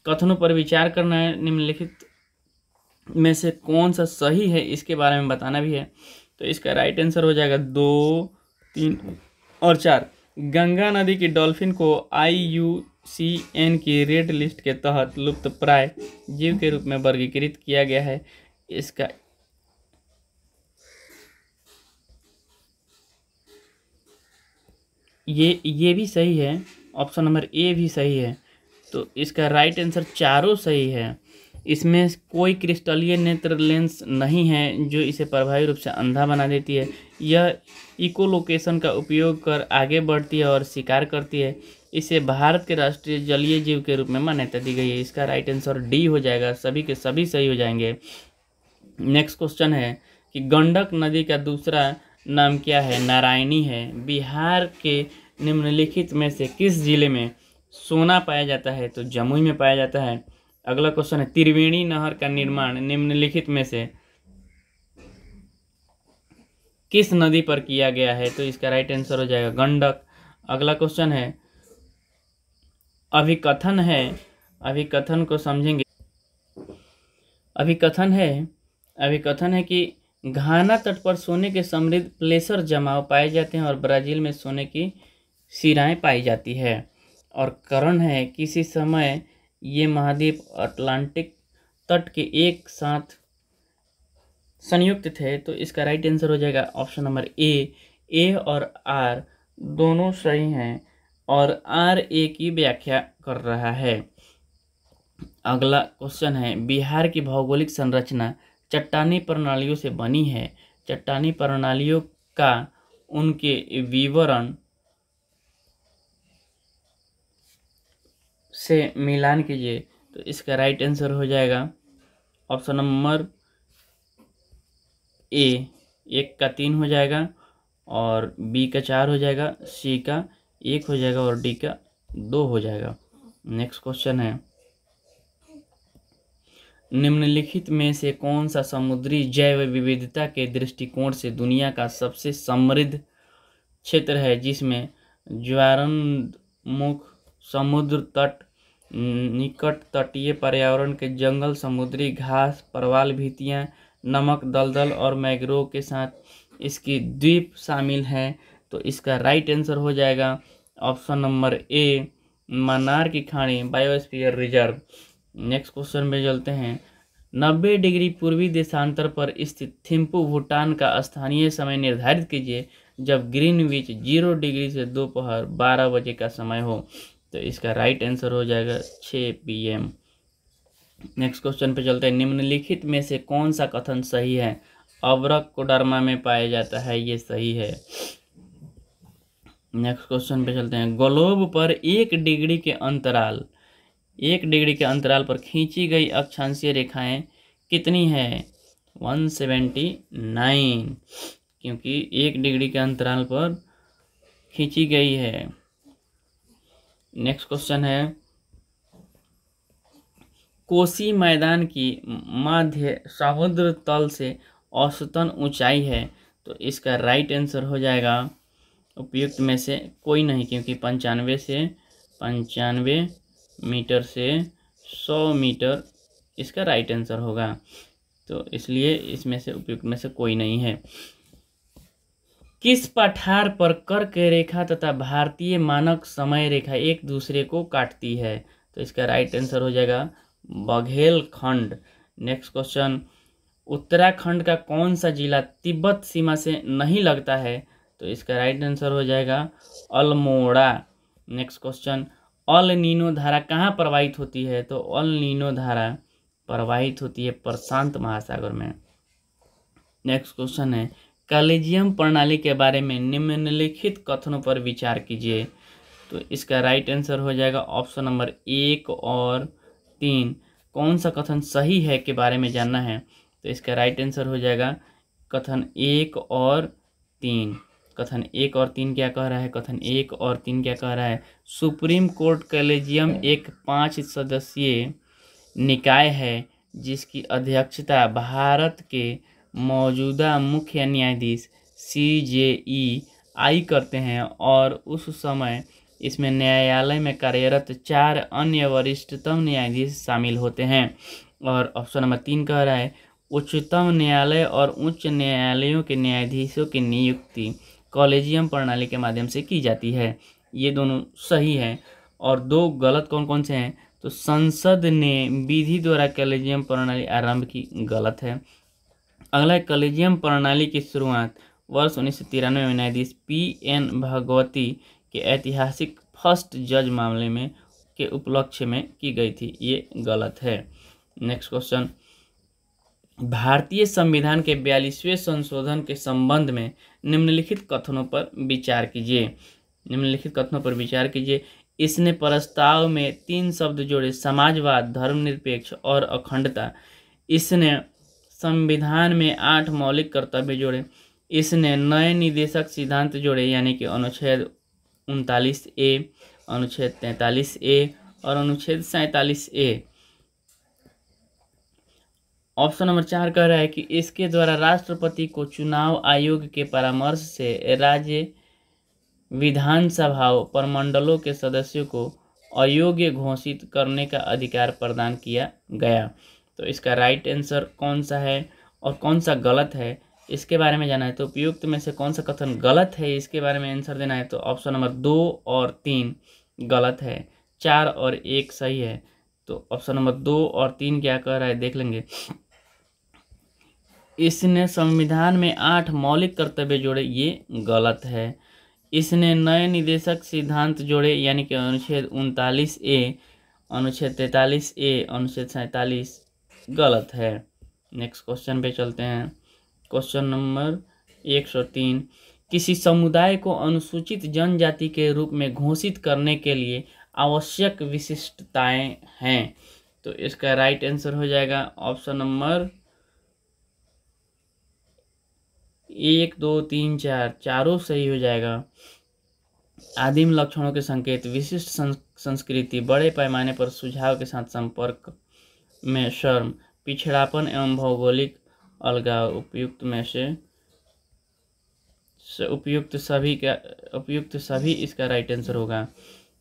कथनों पर विचार करना है निम्नलिखित में से कौन सा सही है इसके बारे में बताना भी है तो इसका राइट आंसर हो जाएगा दो तीन और चार गंगा नदी की डॉल्फिन को आई यू सी एन की रेड लिस्ट के तहत लुप्त प्राय जीव के रूप में वर्गीकृत किया गया है इसका ये ये भी सही है ऑप्शन नंबर ए भी सही है तो इसका राइट आंसर चारों सही है इसमें कोई क्रिस्टलीय नेत्र लेंस नहीं है जो इसे प्रभावी रूप से अंधा बना देती है यह इको लोकेशन का उपयोग कर आगे बढ़ती है और शिकार करती है इसे भारत के राष्ट्रीय जलीय जीव के रूप में मान्यता दी गई है इसका राइट आंसर डी हो जाएगा सभी के सभी सही हो जाएंगे नेक्स्ट क्वेश्चन है कि गंडक नदी का दूसरा नाम क्या है नारायणी है बिहार के निम्नलिखित में से किस जिले में सोना पाया जाता है तो जमुई में पाया जाता है अगला क्वेश्चन है त्रिवेणी नहर का निर्माण निम्नलिखित में से किस नदी पर किया गया है तो इसका राइट आंसर हो जाएगा गंडक अगला क्वेश्चन है अभिकथन है अभिकथन को समझेंगे अभिकथन है अभिकथन है कि घाना तट पर सोने के समृद्ध प्लेसर जमाव पाए जाते हैं और ब्राज़ील में सोने की सिराएं पाई जाती है और करण है किसी समय ये महाद्वीप अटलांटिक तट के एक साथ संयुक्त थे तो इसका राइट आंसर हो जाएगा ऑप्शन नंबर ए ए और आर दोनों सही हैं और आर ए की व्याख्या कर रहा है अगला क्वेश्चन है बिहार की भौगोलिक संरचना चट्टानी प्रणालियों से बनी है चट्टानी प्रणालियों का उनके विवरण से मिलान कीजिए तो इसका राइट आंसर हो जाएगा ऑप्शन नंबर ए एक का तीन हो जाएगा और बी का चार हो जाएगा सी का एक हो जाएगा और डी का दो हो जाएगा नेक्स्ट क्वेश्चन है निम्नलिखित में से कौन सा समुद्री जैव विविधता के दृष्टिकोण से दुनिया का सबसे समृद्ध क्षेत्र है जिसमें ज्वारमुख समुद्र तट निकट तटीय पर्यावरण के जंगल समुद्री घास परवाल भीतियाँ नमक दलदल और मैग्रोव के साथ इसकी द्वीप शामिल हैं तो इसका राइट आंसर हो जाएगा ऑप्शन नंबर ए मनार की खाड़ी बायोस्फीयर रिजर्व नेक्स्ट क्वेश्चन में चलते हैं नब्बे डिग्री पूर्वी देशांतर पर स्थित थिम्पू भूटान का स्थानीय समय निर्धारित कीजिए जब ग्रीनविच जीरो डिग्री से दोपहर बारह बजे का समय हो तो इसका राइट आंसर हो जाएगा छः एम नेक्स्ट क्वेश्चन पे चलते हैं निम्नलिखित में से कौन सा कथन सही है अवरक कोडरमा में पाया जाता है ये सही है नेक्स्ट क्वेश्चन पे चलते हैं ग्लोब पर एक डिग्री के अंतराल एक डिग्री के अंतराल पर खींची गई अक्षांशीय रेखाएं कितनी है 179 क्योंकि एक डिग्री के अंतराल पर खींची गई है नेक्स्ट क्वेश्चन है कोसी मैदान की माध्य समुद्र तल से औसतन ऊंचाई है तो इसका राइट आंसर हो जाएगा उपयुक्त में से कोई नहीं क्योंकि पंचानवे से पंचानवे मीटर से सौ मीटर इसका राइट आंसर होगा तो इसलिए इसमें से उपयुक्त में से कोई नहीं है किस पठार पर कर्क रेखा तथा भारतीय मानक समय रेखा एक दूसरे को काटती है तो इसका राइट आंसर हो जाएगा बघेलखंड नेक्स्ट क्वेश्चन उत्तराखंड का कौन सा जिला तिब्बत सीमा से नहीं लगता है तो इसका राइट आंसर हो जाएगा Almora next question El Nino धारा कहाँ प्रवाहित होती है तो अल नीनो धारा प्रवाहित होती है प्रशांत महासागर में नेक्स्ट क्वेश्चन है कॉलेजियम प्रणाली के बारे में निम्नलिखित कथनों पर विचार कीजिए तो इसका राइट आंसर हो जाएगा ऑप्शन नंबर एक और तीन कौन सा कथन सही है के बारे में जानना है तो इसका राइट आंसर हो जाएगा कथन एक और तीन कथन एक और तीन क्या कह रहा है कथन एक और तीन क्या कह रहा है सुप्रीम कोर्ट कलेजियम एक पाँच सदस्यीय निकाय है जिसकी अध्यक्षता भारत के मौजूदा मुख्य न्यायाधीश सी जे ई आई करते हैं और उस समय इसमें न्यायालय में कार्यरत चार अन्य वरिष्ठतम न्यायाधीश शामिल होते हैं और ऑप्शन नंबर तीन कह रहा है उच्चतम न्यायालय और उच्च न्यायालयों के न्यायाधीशों की नियुक्ति कॉलेजियम प्रणाली के माध्यम से की जाती है ये दोनों सही हैं और दो गलत कौन कौन से हैं तो संसद ने विधि द्वारा कॉलेजियम प्रणाली आरंभ की गलत है अगला कलेजियम प्रणाली की शुरुआत वर्ष उन्नीस में न्यायाधीश पी एन भगवती के ऐतिहासिक फर्स्ट जज मामले में के उपलक्ष्य में की गई थी ये गलत है नेक्स्ट क्वेश्चन भारतीय संविधान के बयालीसवें संशोधन के संबंध में निम्नलिखित कथनों पर विचार कीजिए निम्नलिखित कथनों पर विचार कीजिए इसने प्रस्ताव में तीन शब्द जोड़े समाजवाद धर्मनिरपेक्ष और अखंडता इसने संविधान में आठ मौलिक कर्तव्य जोड़े इसने नए निदेशक सिद्धांत जोड़े यानी कि अनुच्छेद उनतालीस ए अनुच्छेद तैंतालीस ए और अनुच्छेद सैंतालीस ए ऑप्शन नंबर चार कह रहा है कि इसके द्वारा राष्ट्रपति को चुनाव आयोग के परामर्श से राज्य विधानसभा परमंडलों के सदस्यों को अयोग्य घोषित करने का अधिकार प्रदान किया गया तो इसका राइट आंसर कौन सा है और कौन सा गलत है इसके बारे में जाना है तो उपयुक्त में से कौन सा कथन गलत है इसके बारे में आंसर देना है तो ऑप्शन नंबर दो और तीन गलत है चार और एक सही है तो ऑप्शन नंबर दो और तीन क्या कह रहा है देख लेंगे इसने संविधान में आठ मौलिक कर्तव्य जोड़े ये गलत है इसने नए निदेशक सिद्धांत जोड़े यानी कि अनुच्छेद उनतालीस ए अनुच्छेद तैंतालीस ए अनुच्छेद सैंतालीस गलत है नेक्स्ट क्वेश्चन पे चलते हैं क्वेश्चन नंबर एक सौ तीन किसी समुदाय को अनुसूचित जनजाति के रूप में घोषित करने के लिए आवश्यक विशिष्टताएं हैं तो इसका राइट आंसर हो जाएगा ऑप्शन नंबर एक दो तीन चार चारों सही हो जाएगा आदिम लक्षणों के संकेत विशिष्ट संस्कृति बड़े पैमाने पर सुझाव के साथ संपर्क में शर्म पिछड़ापन एवं भौगोलिक अलगाव उपयुक्त में से, उपयुक्त सभी का उपयुक्त सभी इसका राइट आंसर होगा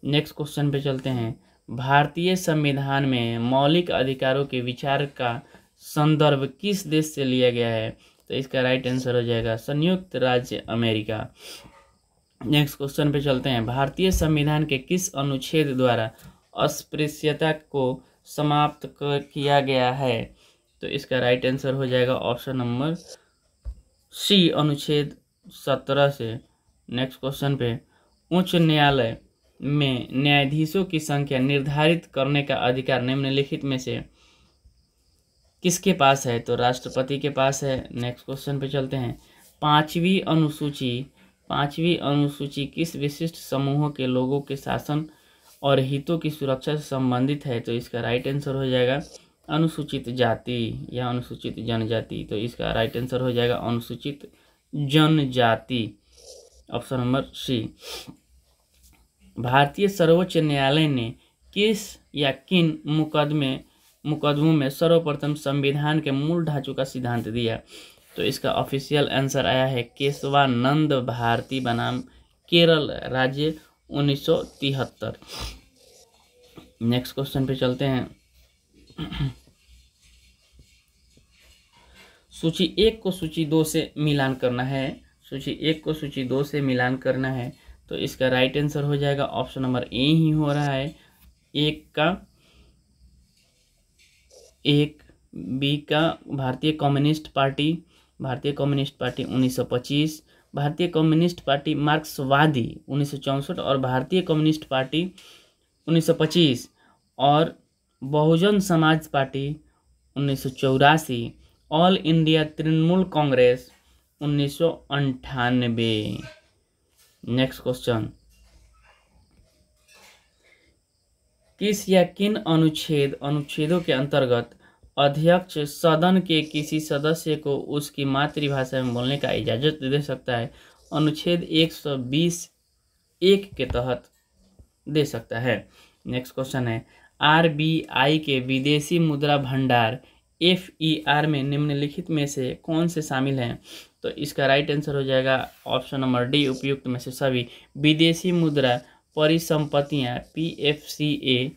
नेक्स्ट क्वेश्चन पे चलते हैं भारतीय संविधान में मौलिक अधिकारों के विचार का संदर्भ किस देश से लिया गया है तो इसका राइट आंसर हो जाएगा संयुक्त राज्य अमेरिका नेक्स्ट क्वेश्चन पे चलते हैं भारतीय संविधान के किस अनुच्छेद द्वारा अस्पृश्यता को समाप्त कर किया गया है तो इसका राइट आंसर हो जाएगा ऑप्शन नंबर सी अनुच्छेद सत्रह से नेक्स्ट क्वेश्चन पे उच्च न्यायालय में न्यायाधीशों की संख्या निर्धारित करने का अधिकार निम्नलिखित में से किसके पास है तो राष्ट्रपति के पास है नेक्स्ट क्वेश्चन पे चलते हैं पांचवी अनुसूची पांचवी अनुसूची किस विशिष्ट समूहों के लोगों के शासन और हितों की सुरक्षा से संबंधित है तो इसका राइट आंसर हो जाएगा अनुसूचित जाति या अनुसूचित जनजाति तो इसका राइट आंसर हो जाएगा अनुसूचित जनजाति ऑप्शन नंबर सी भारतीय सर्वोच्च न्यायालय ने किस या किन मुकदमे मुकदमों में सर्वप्रथम संविधान के मूल ढांचों का सिद्धांत दिया तो इसका ऑफिशियल आंसर आया है केशवानंद भारती बनाम केरल राज्य उन्नीस नेक्स्ट क्वेश्चन पे चलते हैं सूची एक को सूची दो से मिलान करना है सूची एक को सूची दो से मिलान करना है तो इसका राइट आंसर हो जाएगा ऑप्शन नंबर ए ही हो रहा है एक का एक बी का भारतीय कम्युनिस्ट पार्टी भारतीय कम्युनिस्ट पार्टी 1925 भारतीय कम्युनिस्ट पार्टी मार्क्सवादी उन्नीस और भारतीय कम्युनिस्ट पार्टी 1925 और बहुजन समाज पार्टी उन्नीस ऑल इंडिया तृणमूल कांग्रेस उन्नीस नेक्स्ट क्वेश्चन किस या किन अनुच्छेद अनुच्छेदों के अंतर्गत अध्यक्ष सदन के किसी सदस्य को उसकी मातृभाषा में बोलने का इजाज़त दे सकता है अनुच्छेद 120 एक के तहत दे सकता है नेक्स्ट क्वेश्चन है आरबीआई के विदेशी मुद्रा भंडार एफ ई आर में निम्नलिखित में से कौन से शामिल हैं तो इसका राइट आंसर हो जाएगा ऑप्शन नंबर डी उपयुक्त में से सभी विदेशी मुद्रा परिसंपत्तियां पी एफ सी ए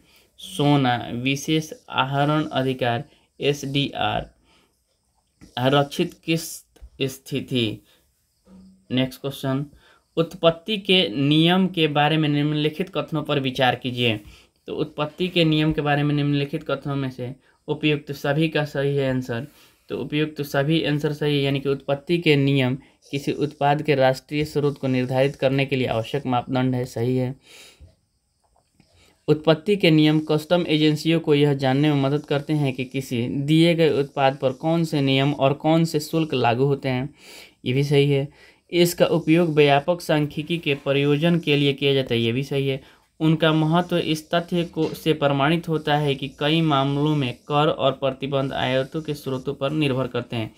सोना विशेष आहरण अधिकार एस डी आर आरक्षित किस्त स्थिति नेक्स्ट क्वेश्चन उत्पत्ति के नियम के बारे में निम्नलिखित कथनों पर विचार कीजिए तो उत्पत्ति के नियम के बारे में निम्नलिखित कथनों में से उपयुक्त सभी का सही है आंसर तो उपयुक्त सभी आंसर सही है यानी कि उत्पत्ति के नियम किसी उत्पाद के राष्ट्रीय स्रोत को निर्धारित करने के लिए आवश्यक मापदंड है सही है उत्पत्ति के नियम कस्टम एजेंसियों को यह जानने में मदद करते हैं कि किसी दिए गए उत्पाद पर कौन से नियम और कौन से शुल्क लागू होते हैं ये भी सही है इसका उपयोग व्यापक सांख्यिकी के प्रयोजन के लिए किया जाता है ये भी सही है उनका महत्व इस तथ्य को से प्रमाणित होता है कि कई मामलों में कर और प्रतिबंध आयतों के स्रोतों पर निर्भर करते हैं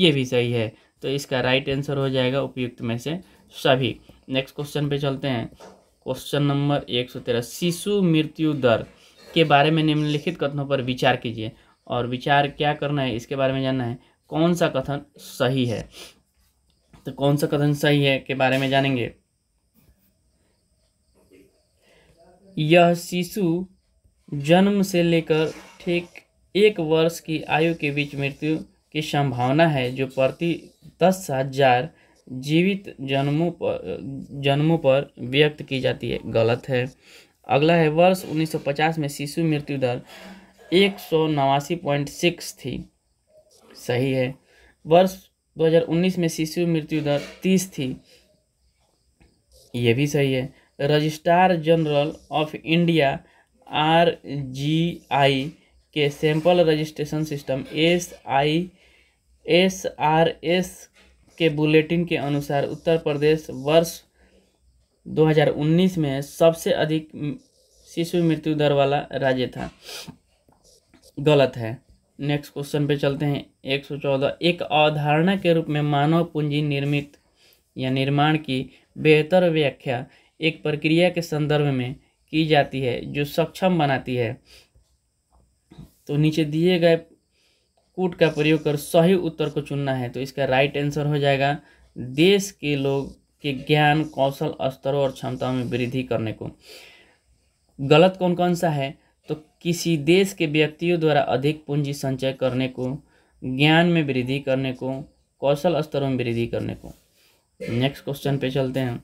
ये भी सही है तो इसका राइट आंसर हो जाएगा उपयुक्त में से सभी नेक्स्ट क्वेश्चन पे चलते हैं क्वेश्चन नंबर एक सौ तेरह शिशु मृत्यु दर के बारे में निम्नलिखित कथनों पर विचार कीजिए और विचार क्या करना है इसके बारे में जानना है कौन सा कथन सही है तो कौन सा कथन सही है के बारे में जानेंगे यह शिशु जन्म से लेकर ठीक एक वर्ष की आयु के बीच मृत्यु की संभावना है जो प्रति दस हजार जीवित जन्मों पर जन्मों पर व्यक्त की जाती है गलत है अगला है वर्ष 1950 में शिशु मृत्यु दर एक थी सही है वर्ष 2019 में शिशु मृत्यु दर तीस थी ये भी सही है registrar general of India R G I के sample registration system S I S R S के बुलेटिन के अनुसार उत्तर प्रदेश वर्ष 2019 में सबसे अधिक शिशु मृत्यु दर वाला राज्य था गलत है नेक्स्ट क्वेश्चन पे चलते हैं एक सौ चौदह एक अवधारणा के रूप में मानव पूंजी निर्मित या निर्माण की बेहतर व्याख्या एक प्रक्रिया के संदर्भ में की जाती है जो सक्षम बनाती है तो नीचे दिए गए कूट का प्रयोग कर सही उत्तर को चुनना है तो इसका राइट आंसर हो जाएगा देश के लोग के ज्ञान कौशल स्तरों और क्षमताओं में वृद्धि करने को गलत कौन कौन सा है किसी देश के व्यक्तियों द्वारा अधिक पूंजी संचय करने को ज्ञान में वृद्धि करने को कौशल स्तरों में वृद्धि करने को नेक्स्ट क्वेश्चन पे चलते हैं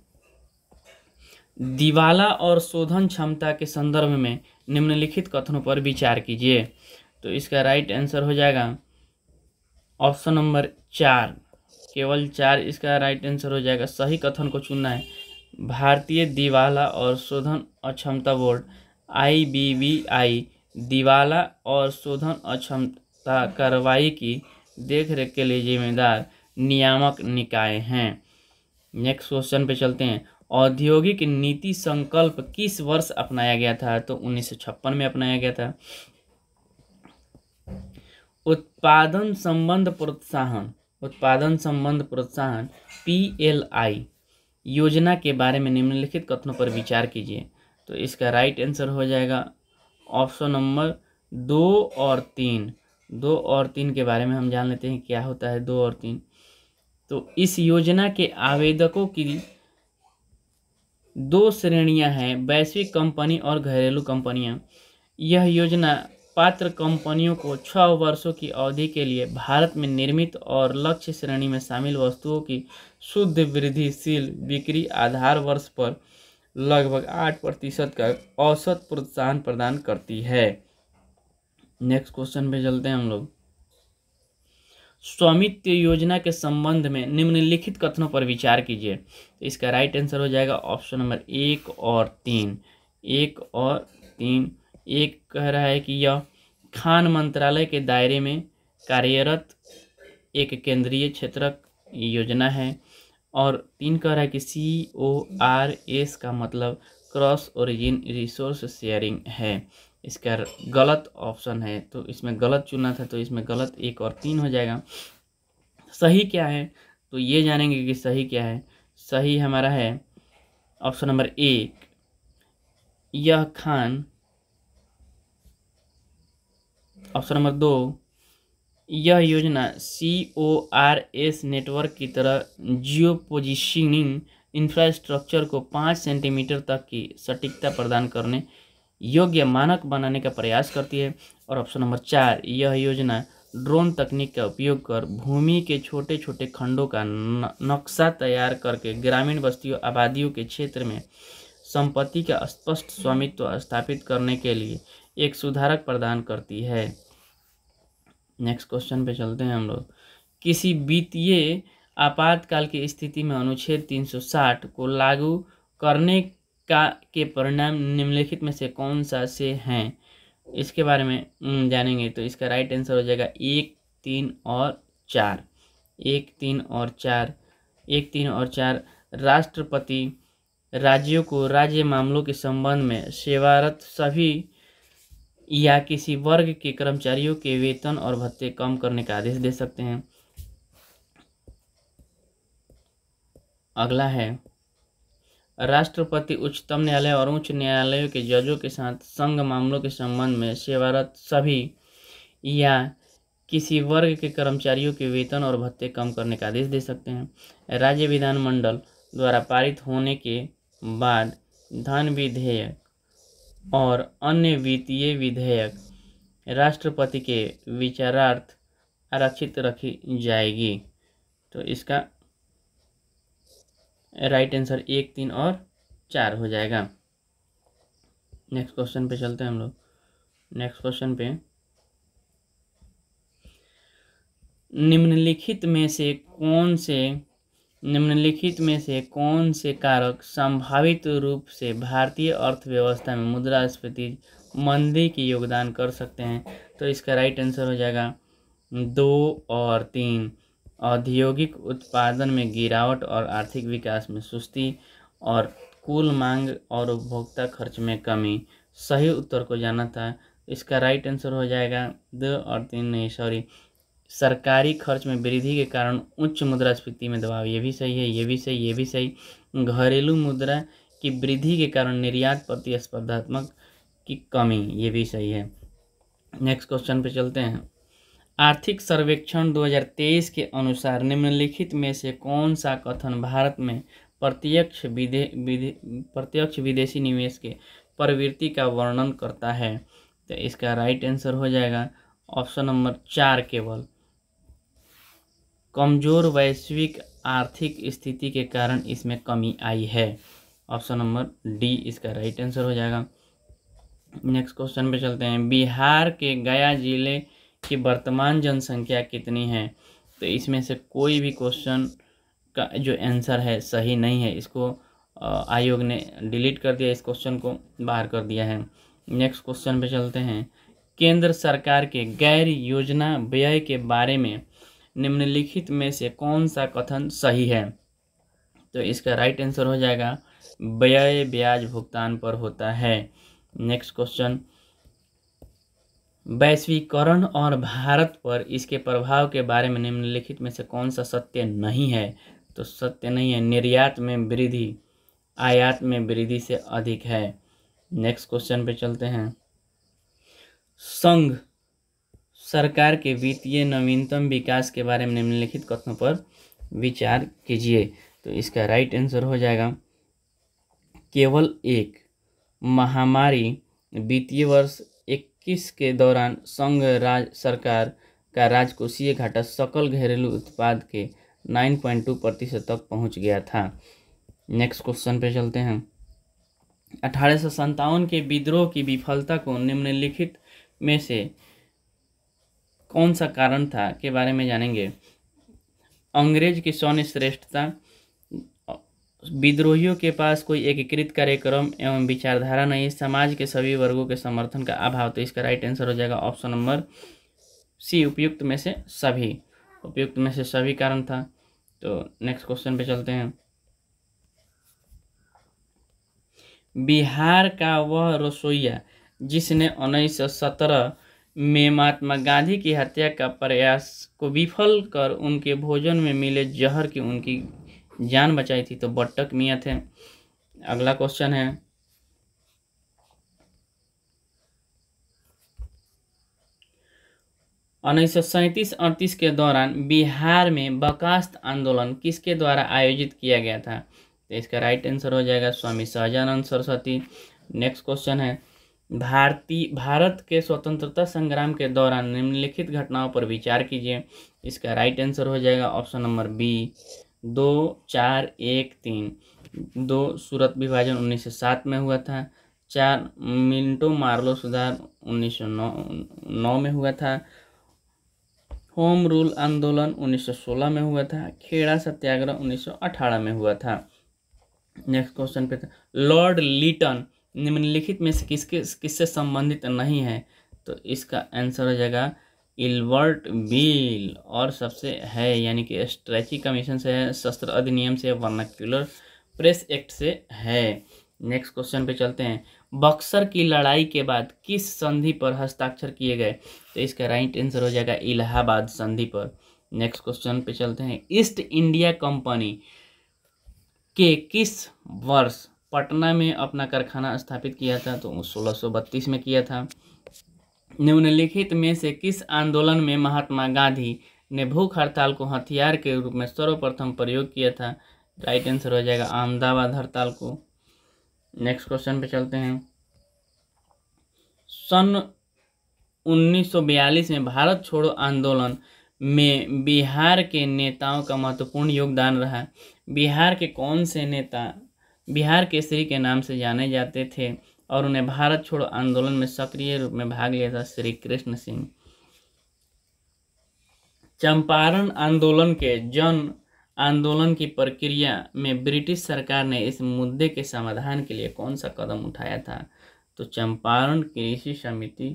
दिवाला और शोधन क्षमता के संदर्भ में निम्नलिखित कथनों पर विचार कीजिए तो इसका राइट आंसर हो जाएगा ऑप्शन नंबर चार केवल चार इसका राइट आंसर हो जाएगा सही कथन को चुनना है भारतीय दिवाला और शोधन अक्षमता बोर्ड आई दिवाला और शोधन अक्षमता कार्रवाई की देखरेख के लिए जिम्मेदार नियामक निकाय हैं नेक्स्ट क्वेश्चन पे चलते हैं औद्योगिक नीति संकल्प किस वर्ष अपनाया गया था तो उन्नीस में अपनाया गया था उत्पादन संबंध प्रोत्साहन उत्पादन संबंध प्रोत्साहन पी एल आई योजना के बारे में निम्नलिखित कथनों पर विचार कीजिए तो इसका राइट आंसर हो जाएगा ऑप्शन नंबर दो और तीन दो और तीन के बारे में हम जान लेते हैं क्या होता है दो और तीन तो इस योजना के आवेदकों की दो श्रेणियां हैं वैश्विक कंपनी और घरेलू कंपनियां यह योजना पात्र कंपनियों को छः वर्षों की अवधि के लिए भारत में निर्मित और लक्ष्य श्रेणी में शामिल वस्तुओं की शुद्ध वृद्धिशील बिक्री आधार वर्ष पर लगभग आठ प्रतिशत का औसत प्रोत्साहन प्रदान करती है नेक्स्ट क्वेश्चन पे चलते हैं हम लोग स्वामित्व योजना के संबंध में निम्नलिखित कथनों पर विचार कीजिए तो इसका राइट आंसर हो जाएगा ऑप्शन नंबर एक और तीन एक और तीन एक कह रहा है कि यह खान मंत्रालय के दायरे में कार्यरत एक केंद्रीय क्षेत्र योजना है और तीन कह रहा है कि सी ओ आर एस का मतलब क्रॉस ओरिजिन रिसोर्स शेयरिंग है इसका गलत ऑप्शन है तो इसमें गलत चुना था तो इसमें गलत एक और तीन हो जाएगा सही क्या है तो ये जानेंगे कि सही क्या है सही हमारा है ऑप्शन नंबर एक यह खान ऑप्शन नंबर दो यह योजना C O R S network की तरह जियो पोजिशनिंग इंफ्रास्ट्रक्चर को पाँच सेंटीमीटर तक की सटीकता प्रदान करने योग्य मानक बनाने का प्रयास करती है और ऑप्शन नंबर चार यह योजना ड्रोन तकनीक का उपयोग कर भूमि के छोटे छोटे खंडों का नक्शा तैयार करके ग्रामीण बस्तियों आबादियों के क्षेत्र में संपत्ति का स्पष्ट स्वामित्व स्थापित करने के लिए एक सुधारक प्रदान करती है नेक्स्ट क्वेश्चन पे चलते हैं हम लोग किसी वित्तीय आपातकाल की स्थिति में अनुच्छेद 360 को लागू करने का के परिणाम निम्नलिखित में से कौन सा से हैं इसके बारे में हम्म, जानेंगे तो इसका राइट आंसर हो जाएगा एक तीन और चार एक तीन और चार एक तीन और चार राष्ट्रपति राज्यों को राज्य मामलों के संबंध में सेवारत सभी या किसी वर्ग के कर्मचारियों के वेतन और भत्ते कम करने का आदेश दे सकते हैं अगला है राष्ट्रपति उच्चतम न्यायालय और उच्च न्यायालयों के जजों के साथ संघ मामलों के संबंध में सेवारत सभी या किसी वर्ग के कर्मचारियों के वेतन और भत्ते कम करने का आदेश दे सकते हैं राज्य विधानमंडल द्वारा पारित होने के बाद धन विधेयक और अन्य वित्तीय विधेयक राष्ट्रपति के विचारार्थ आरक्षित रखी जाएगी तो इसका राइट आंसर एक तीन और चार हो जाएगा नेक्स्ट क्वेश्चन पे चलते हैं हम लोग नेक्स्ट क्वेश्चन पे निम्नलिखित में से कौन से निम्नलिखित में से कौन से कारक संभावित रूप से भारतीय अर्थव्यवस्था में मुद्रास्फीति मंदी की योगदान कर सकते हैं तो इसका राइट आंसर हो जाएगा दो और तीन औद्योगिक उत्पादन में गिरावट और आर्थिक विकास में सुस्ती और कुल मांग और उपभोक्ता खर्च में कमी सही उत्तर को जाना था इसका राइट आंसर हो जाएगा दो और तीन नहीं सॉरी सरकारी खर्च में वृद्धि के कारण उच्च मुद्रास्फीति में दबाव ये भी सही है ये भी सही ये भी सही घरेलू मुद्रा की वृद्धि के कारण निर्यात प्रतिस्पर्धात्मक की कमी ये भी सही है नेक्स्ट क्वेश्चन पे चलते हैं आर्थिक सर्वेक्षण 2023 के अनुसार निम्नलिखित में से कौन सा कथन भारत में प्रत्यक्ष विदे, विदे प्रत्यक्ष विदेशी निवेश के प्रवृत्ति का वर्णन करता है तो इसका राइट आंसर हो जाएगा ऑप्शन नंबर चार केवल कमज़ोर वैश्विक आर्थिक स्थिति के कारण इसमें कमी आई है ऑप्शन नंबर डी इसका राइट आंसर हो जाएगा नेक्स्ट क्वेश्चन पे चलते हैं बिहार के गया जिले की वर्तमान जनसंख्या कितनी है तो इसमें से कोई भी क्वेश्चन का जो आंसर है सही नहीं है इसको आयोग ने डिलीट कर दिया इस क्वेश्चन को बाहर कर दिया है नेक्स्ट क्वेश्चन पे चलते हैं केंद्र सरकार के गैर योजना व्यय के बारे में निम्नलिखित में से कौन सा कथन सही है तो इसका राइट आंसर हो जाएगा व्यय ब्याज भुगतान पर होता है नेक्स्ट क्वेश्चन वैश्वीकरण और भारत पर इसके प्रभाव के बारे में निम्नलिखित में से कौन सा सत्य नहीं है तो सत्य नहीं है निर्यात में वृद्धि आयात में वृद्धि से अधिक है नेक्स्ट क्वेश्चन पे चलते हैं संघ सरकार के वित्तीय नवीनतम विकास के बारे में निम्नलिखित कथनों पर विचार कीजिए तो इसका राइट आंसर हो जाएगा केवल एक महामारी वित्तीय वर्ष 21 के दौरान संघ राज सरकार का राजकोषीय घाटा सकल घरेलू उत्पाद के 9.2 प्रतिशत तक पहुंच गया था नेक्स्ट क्वेश्चन पे चलते हैं अठारह के विद्रोह की विफलता को निम्नलिखित में से कौन सा कारण था के बारे में जानेंगे अंग्रेज की सौन्य श्रेष्ठता विद्रोहियों के पास कोई एकीकृत कार्यक्रम एवं विचारधारा नहीं समाज के सभी वर्गों के समर्थन का अभाव तो इसका राइट आंसर हो जाएगा ऑप्शन नंबर सी उपयुक्त में से सभी उपयुक्त में से सभी कारण था तो नेक्स्ट क्वेश्चन पे चलते हैं बिहार का वह रसोईया जिसने उन्नीस सौ सत्रह में महात्मा गांधी की हत्या का प्रयास को विफल कर उनके भोजन में मिले जहर की उनकी जान बचाई थी तो बट्टक मियाँ थे अगला क्वेश्चन है उन्नीस सौ सैंतीस अड़तीस के दौरान बिहार में बकास्त आंदोलन किसके द्वारा आयोजित किया गया था तो इसका राइट आंसर हो जाएगा स्वामी सहजानंद सरस्वती नेक्स्ट क्वेश्चन है भारतीय भारत के स्वतंत्रता संग्राम के दौरान निम्नलिखित घटनाओं पर विचार कीजिए इसका राइट आंसर हो जाएगा ऑप्शन नंबर बी दो चार एक तीन दो सूरत विभाजन उन्नीस सौ सात में हुआ था चार मिंटो मार्लो सुधार उन्नीस सौ नौ नौ में हुआ था होम रूल आंदोलन 1916 में हुआ था खेड़ा सत्याग्रह 1918 में हुआ था नेक्स्ट क्वेश्चन पे था लॉर्ड लिटन निम्नलिखित में से किसके किससे संबंधित नहीं है तो इसका आंसर हो जाएगा इल्बर्ट बिल और सबसे है यानी कि स्ट्रैची कमीशन से है शस्त्र अधिनियम से वर्नाक्यूलर प्रेस एक्ट से है नेक्स्ट क्वेश्चन पे चलते हैं बक्सर की लड़ाई के बाद किस संधि पर हस्ताक्षर किए गए तो इसका राइट आंसर हो जाएगा इलाहाबाद संधि पर नेक्स्ट क्वेश्चन पे चलते हैं ईस्ट इंडिया कंपनी के किस वर्ष पटना में अपना कारखाना स्थापित किया था तो सोलह में किया था निम्नलिखित में से किस आंदोलन में महात्मा गांधी ने भूख हड़ताल को हथियार के रूप में सर्वप्रथम प्रयोग किया था राइट आंसर हो जाएगा अहमदाबाद हड़ताल को नेक्स्ट क्वेश्चन पे चलते हैं सन 1942 में भारत छोड़ो आंदोलन में बिहार के नेताओं का महत्वपूर्ण योगदान रहा बिहार के कौन से नेता बिहार केसरी के नाम से जाने जाते थे और उन्हें भारत छोड़ो आंदोलन में सक्रिय रूप में भाग लिया था श्री कृष्ण सिंह चंपारण आंदोलन के जन आंदोलन की प्रक्रिया में ब्रिटिश सरकार ने इस मुद्दे के समाधान के लिए कौन सा कदम उठाया था तो चंपारण कृषि समिति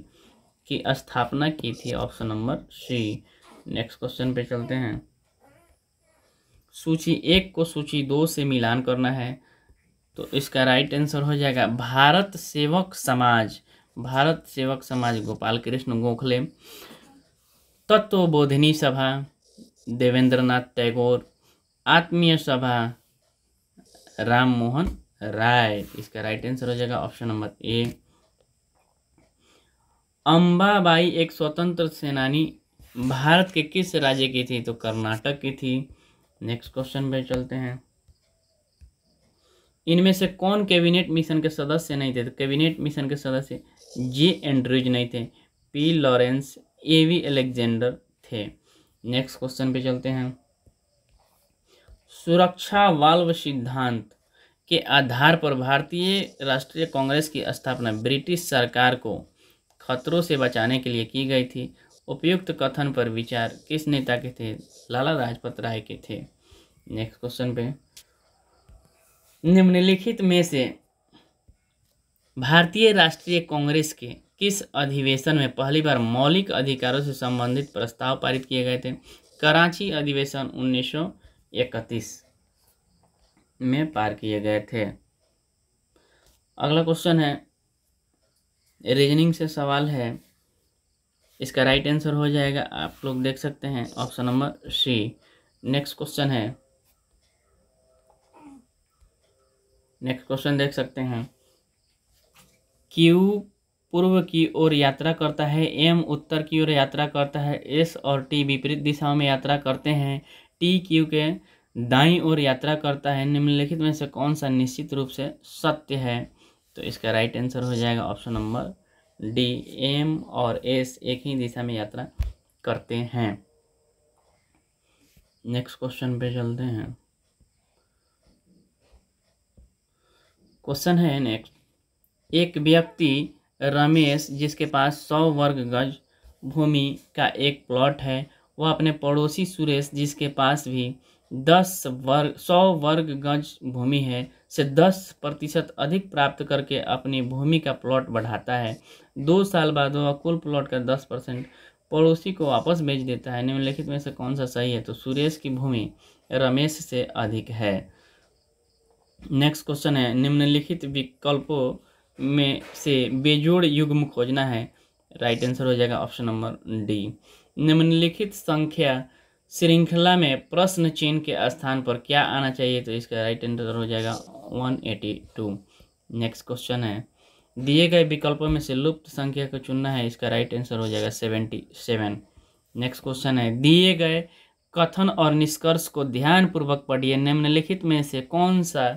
की स्थापना की थी option number C next question पे चलते हैं सूची एक को सूची दो से मिलान करना है तो इसका राइट आंसर हो जाएगा भारत सेवक समाज भारत सेवक समाज गोपाल कृष्ण गोखले तत्व बोधिनी सभा देवेंद्र नाथ टैगोर आत्मीय सभा राम मोहन राय इसका राइट आंसर हो जाएगा ऑप्शन नंबर ए अम्बाबाई एक स्वतंत्र सेनानी भारत के किस राज्य की थी तो कर्नाटक की थी नेक्स्ट क्वेश्चन पे चलते हैं इनमें से कौन कैबिनेट मिशन के सदस्य नहीं थे तो कैबिनेट मिशन के सदस्य जे एंड्रूज नहीं थे P Lawrence A V Alexander थे नेक्स्ट क्वेश्चन पे चलते हैं सुरक्षा वाल्व सिद्धांत के आधार पर भारतीय राष्ट्रीय कांग्रेस की स्थापना ब्रिटिश सरकार को खतरों से बचाने के लिए की गई थी उपयुक्त कथन पर विचार किस नेता के थे लाला लाजपत राय के थे नेक्स्ट क्वेश्चन पे निम्नलिखित में से भारतीय राष्ट्रीय कांग्रेस के किस अधिवेशन में पहली बार मौलिक अधिकारों से संबंधित प्रस्ताव पारित किए गए थे कराची अधिवेशन 1931 में पार किए गए थे अगला क्वेश्चन है रीजनिंग से सवाल है इसका राइट आंसर हो जाएगा आप लोग देख सकते हैं option number C next question है नेक्स्ट क्वेश्चन देख सकते हैं क्यू पूर्व की ओर यात्रा करता है एम उत्तर की ओर यात्रा करता है एस और टी विपरीत दिशाओं में यात्रा करते हैं टी क्यू के दाई ओर यात्रा करता है निम्नलिखित में से कौन सा निश्चित रूप से सत्य है तो इसका राइट आंसर हो जाएगा ऑप्शन नंबर डी एम और एस एक ही दिशा में यात्रा करते हैं नेक्स्ट क्वेश्चन पे चलते हैं क्वेश्चन है नेक्स्ट एक व्यक्ति रमेश जिसके पास सौ वर्ग गज भूमि का एक प्लॉट है वह अपने पड़ोसी सुरेश जिसके पास भी दस वर्ग सौ वर्ग गज भूमि है से दस प्रतिशत अधिक प्राप्त करके अपनी भूमि का प्लॉट बढ़ाता है दो साल बाद वह कुल प्लॉट का दस परसेंट पड़ोसी को वापस बेच देता है निम्नलिखित में से कौन सा सही है तो सुरेश की भूमि रमेश से अधिक है नेक्स्ट क्वेश्चन है निम्नलिखित विकल्पों में से बेजोड़ युग्म खोजना है राइट आंसर हो जाएगा ऑप्शन नंबर डी निम्नलिखित संख्या श्रृंखला में प्रश्न चिन्ह के स्थान पर क्या आना चाहिए तो इसका राइट आंसर हो जाएगा 182 नेक्स्ट क्वेश्चन है दिए गए विकल्पों में से लुप्त संख्या को चुनना है इसका राइट आंसर हो जाएगा 77 नेक्स्ट क्वेश्चन है दिए गए कथन और निष्कर्ष को ध्यानपूर्वक पढ़िए निम्नलिखित में से कौन सा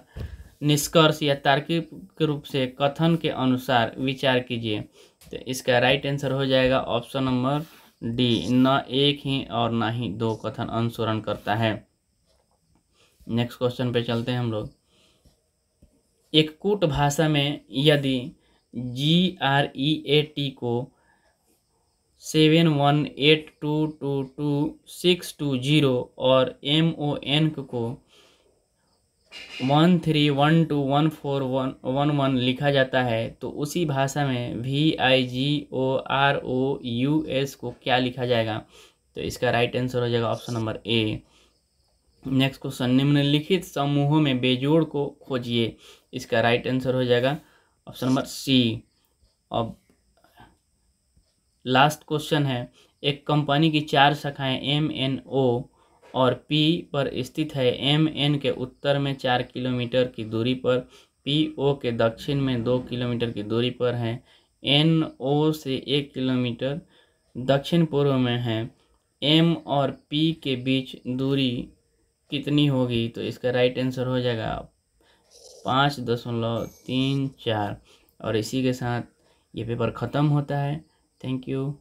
निष्कर्ष या तार्किक रूप से कथन के अनुसार विचार कीजिए तो इसका राइट आंसर हो जाएगा ऑप्शन नंबर डी न एक ही और न ही दो कथन अनुसरण करता है नेक्स्ट क्वेश्चन पे चलते हैं हम लोग एक कूट भाषा में यदि G R E A T को seven one eight two two two six two zero और एम ओ एन को one three one two one four one one one लिखा जाता है तो उसी भाषा में V I G O R O U S को क्या लिखा जाएगा तो इसका राइट आंसर हो जाएगा option number A next question निम्नलिखित समूहों में बेजोड़ को खोजिए इसका राइट आंसर हो जाएगा ऑप्शन नंबर सी अब लास्ट क्वेश्चन है एक कंपनी की चार शाखाएं एम एन ओ और पी पर स्थित है एम एन के उत्तर में चार किलोमीटर की दूरी पर पी ओ के दक्षिण में दो किलोमीटर की दूरी पर है एन ओ से एक किलोमीटर दक्षिण पूर्व में है एम और पी के बीच दूरी कितनी होगी तो इसका राइट आंसर हो जाएगा पाँच दशमलव तीन चार और इसी के साथ ये पेपर ख़त्म होता है thank you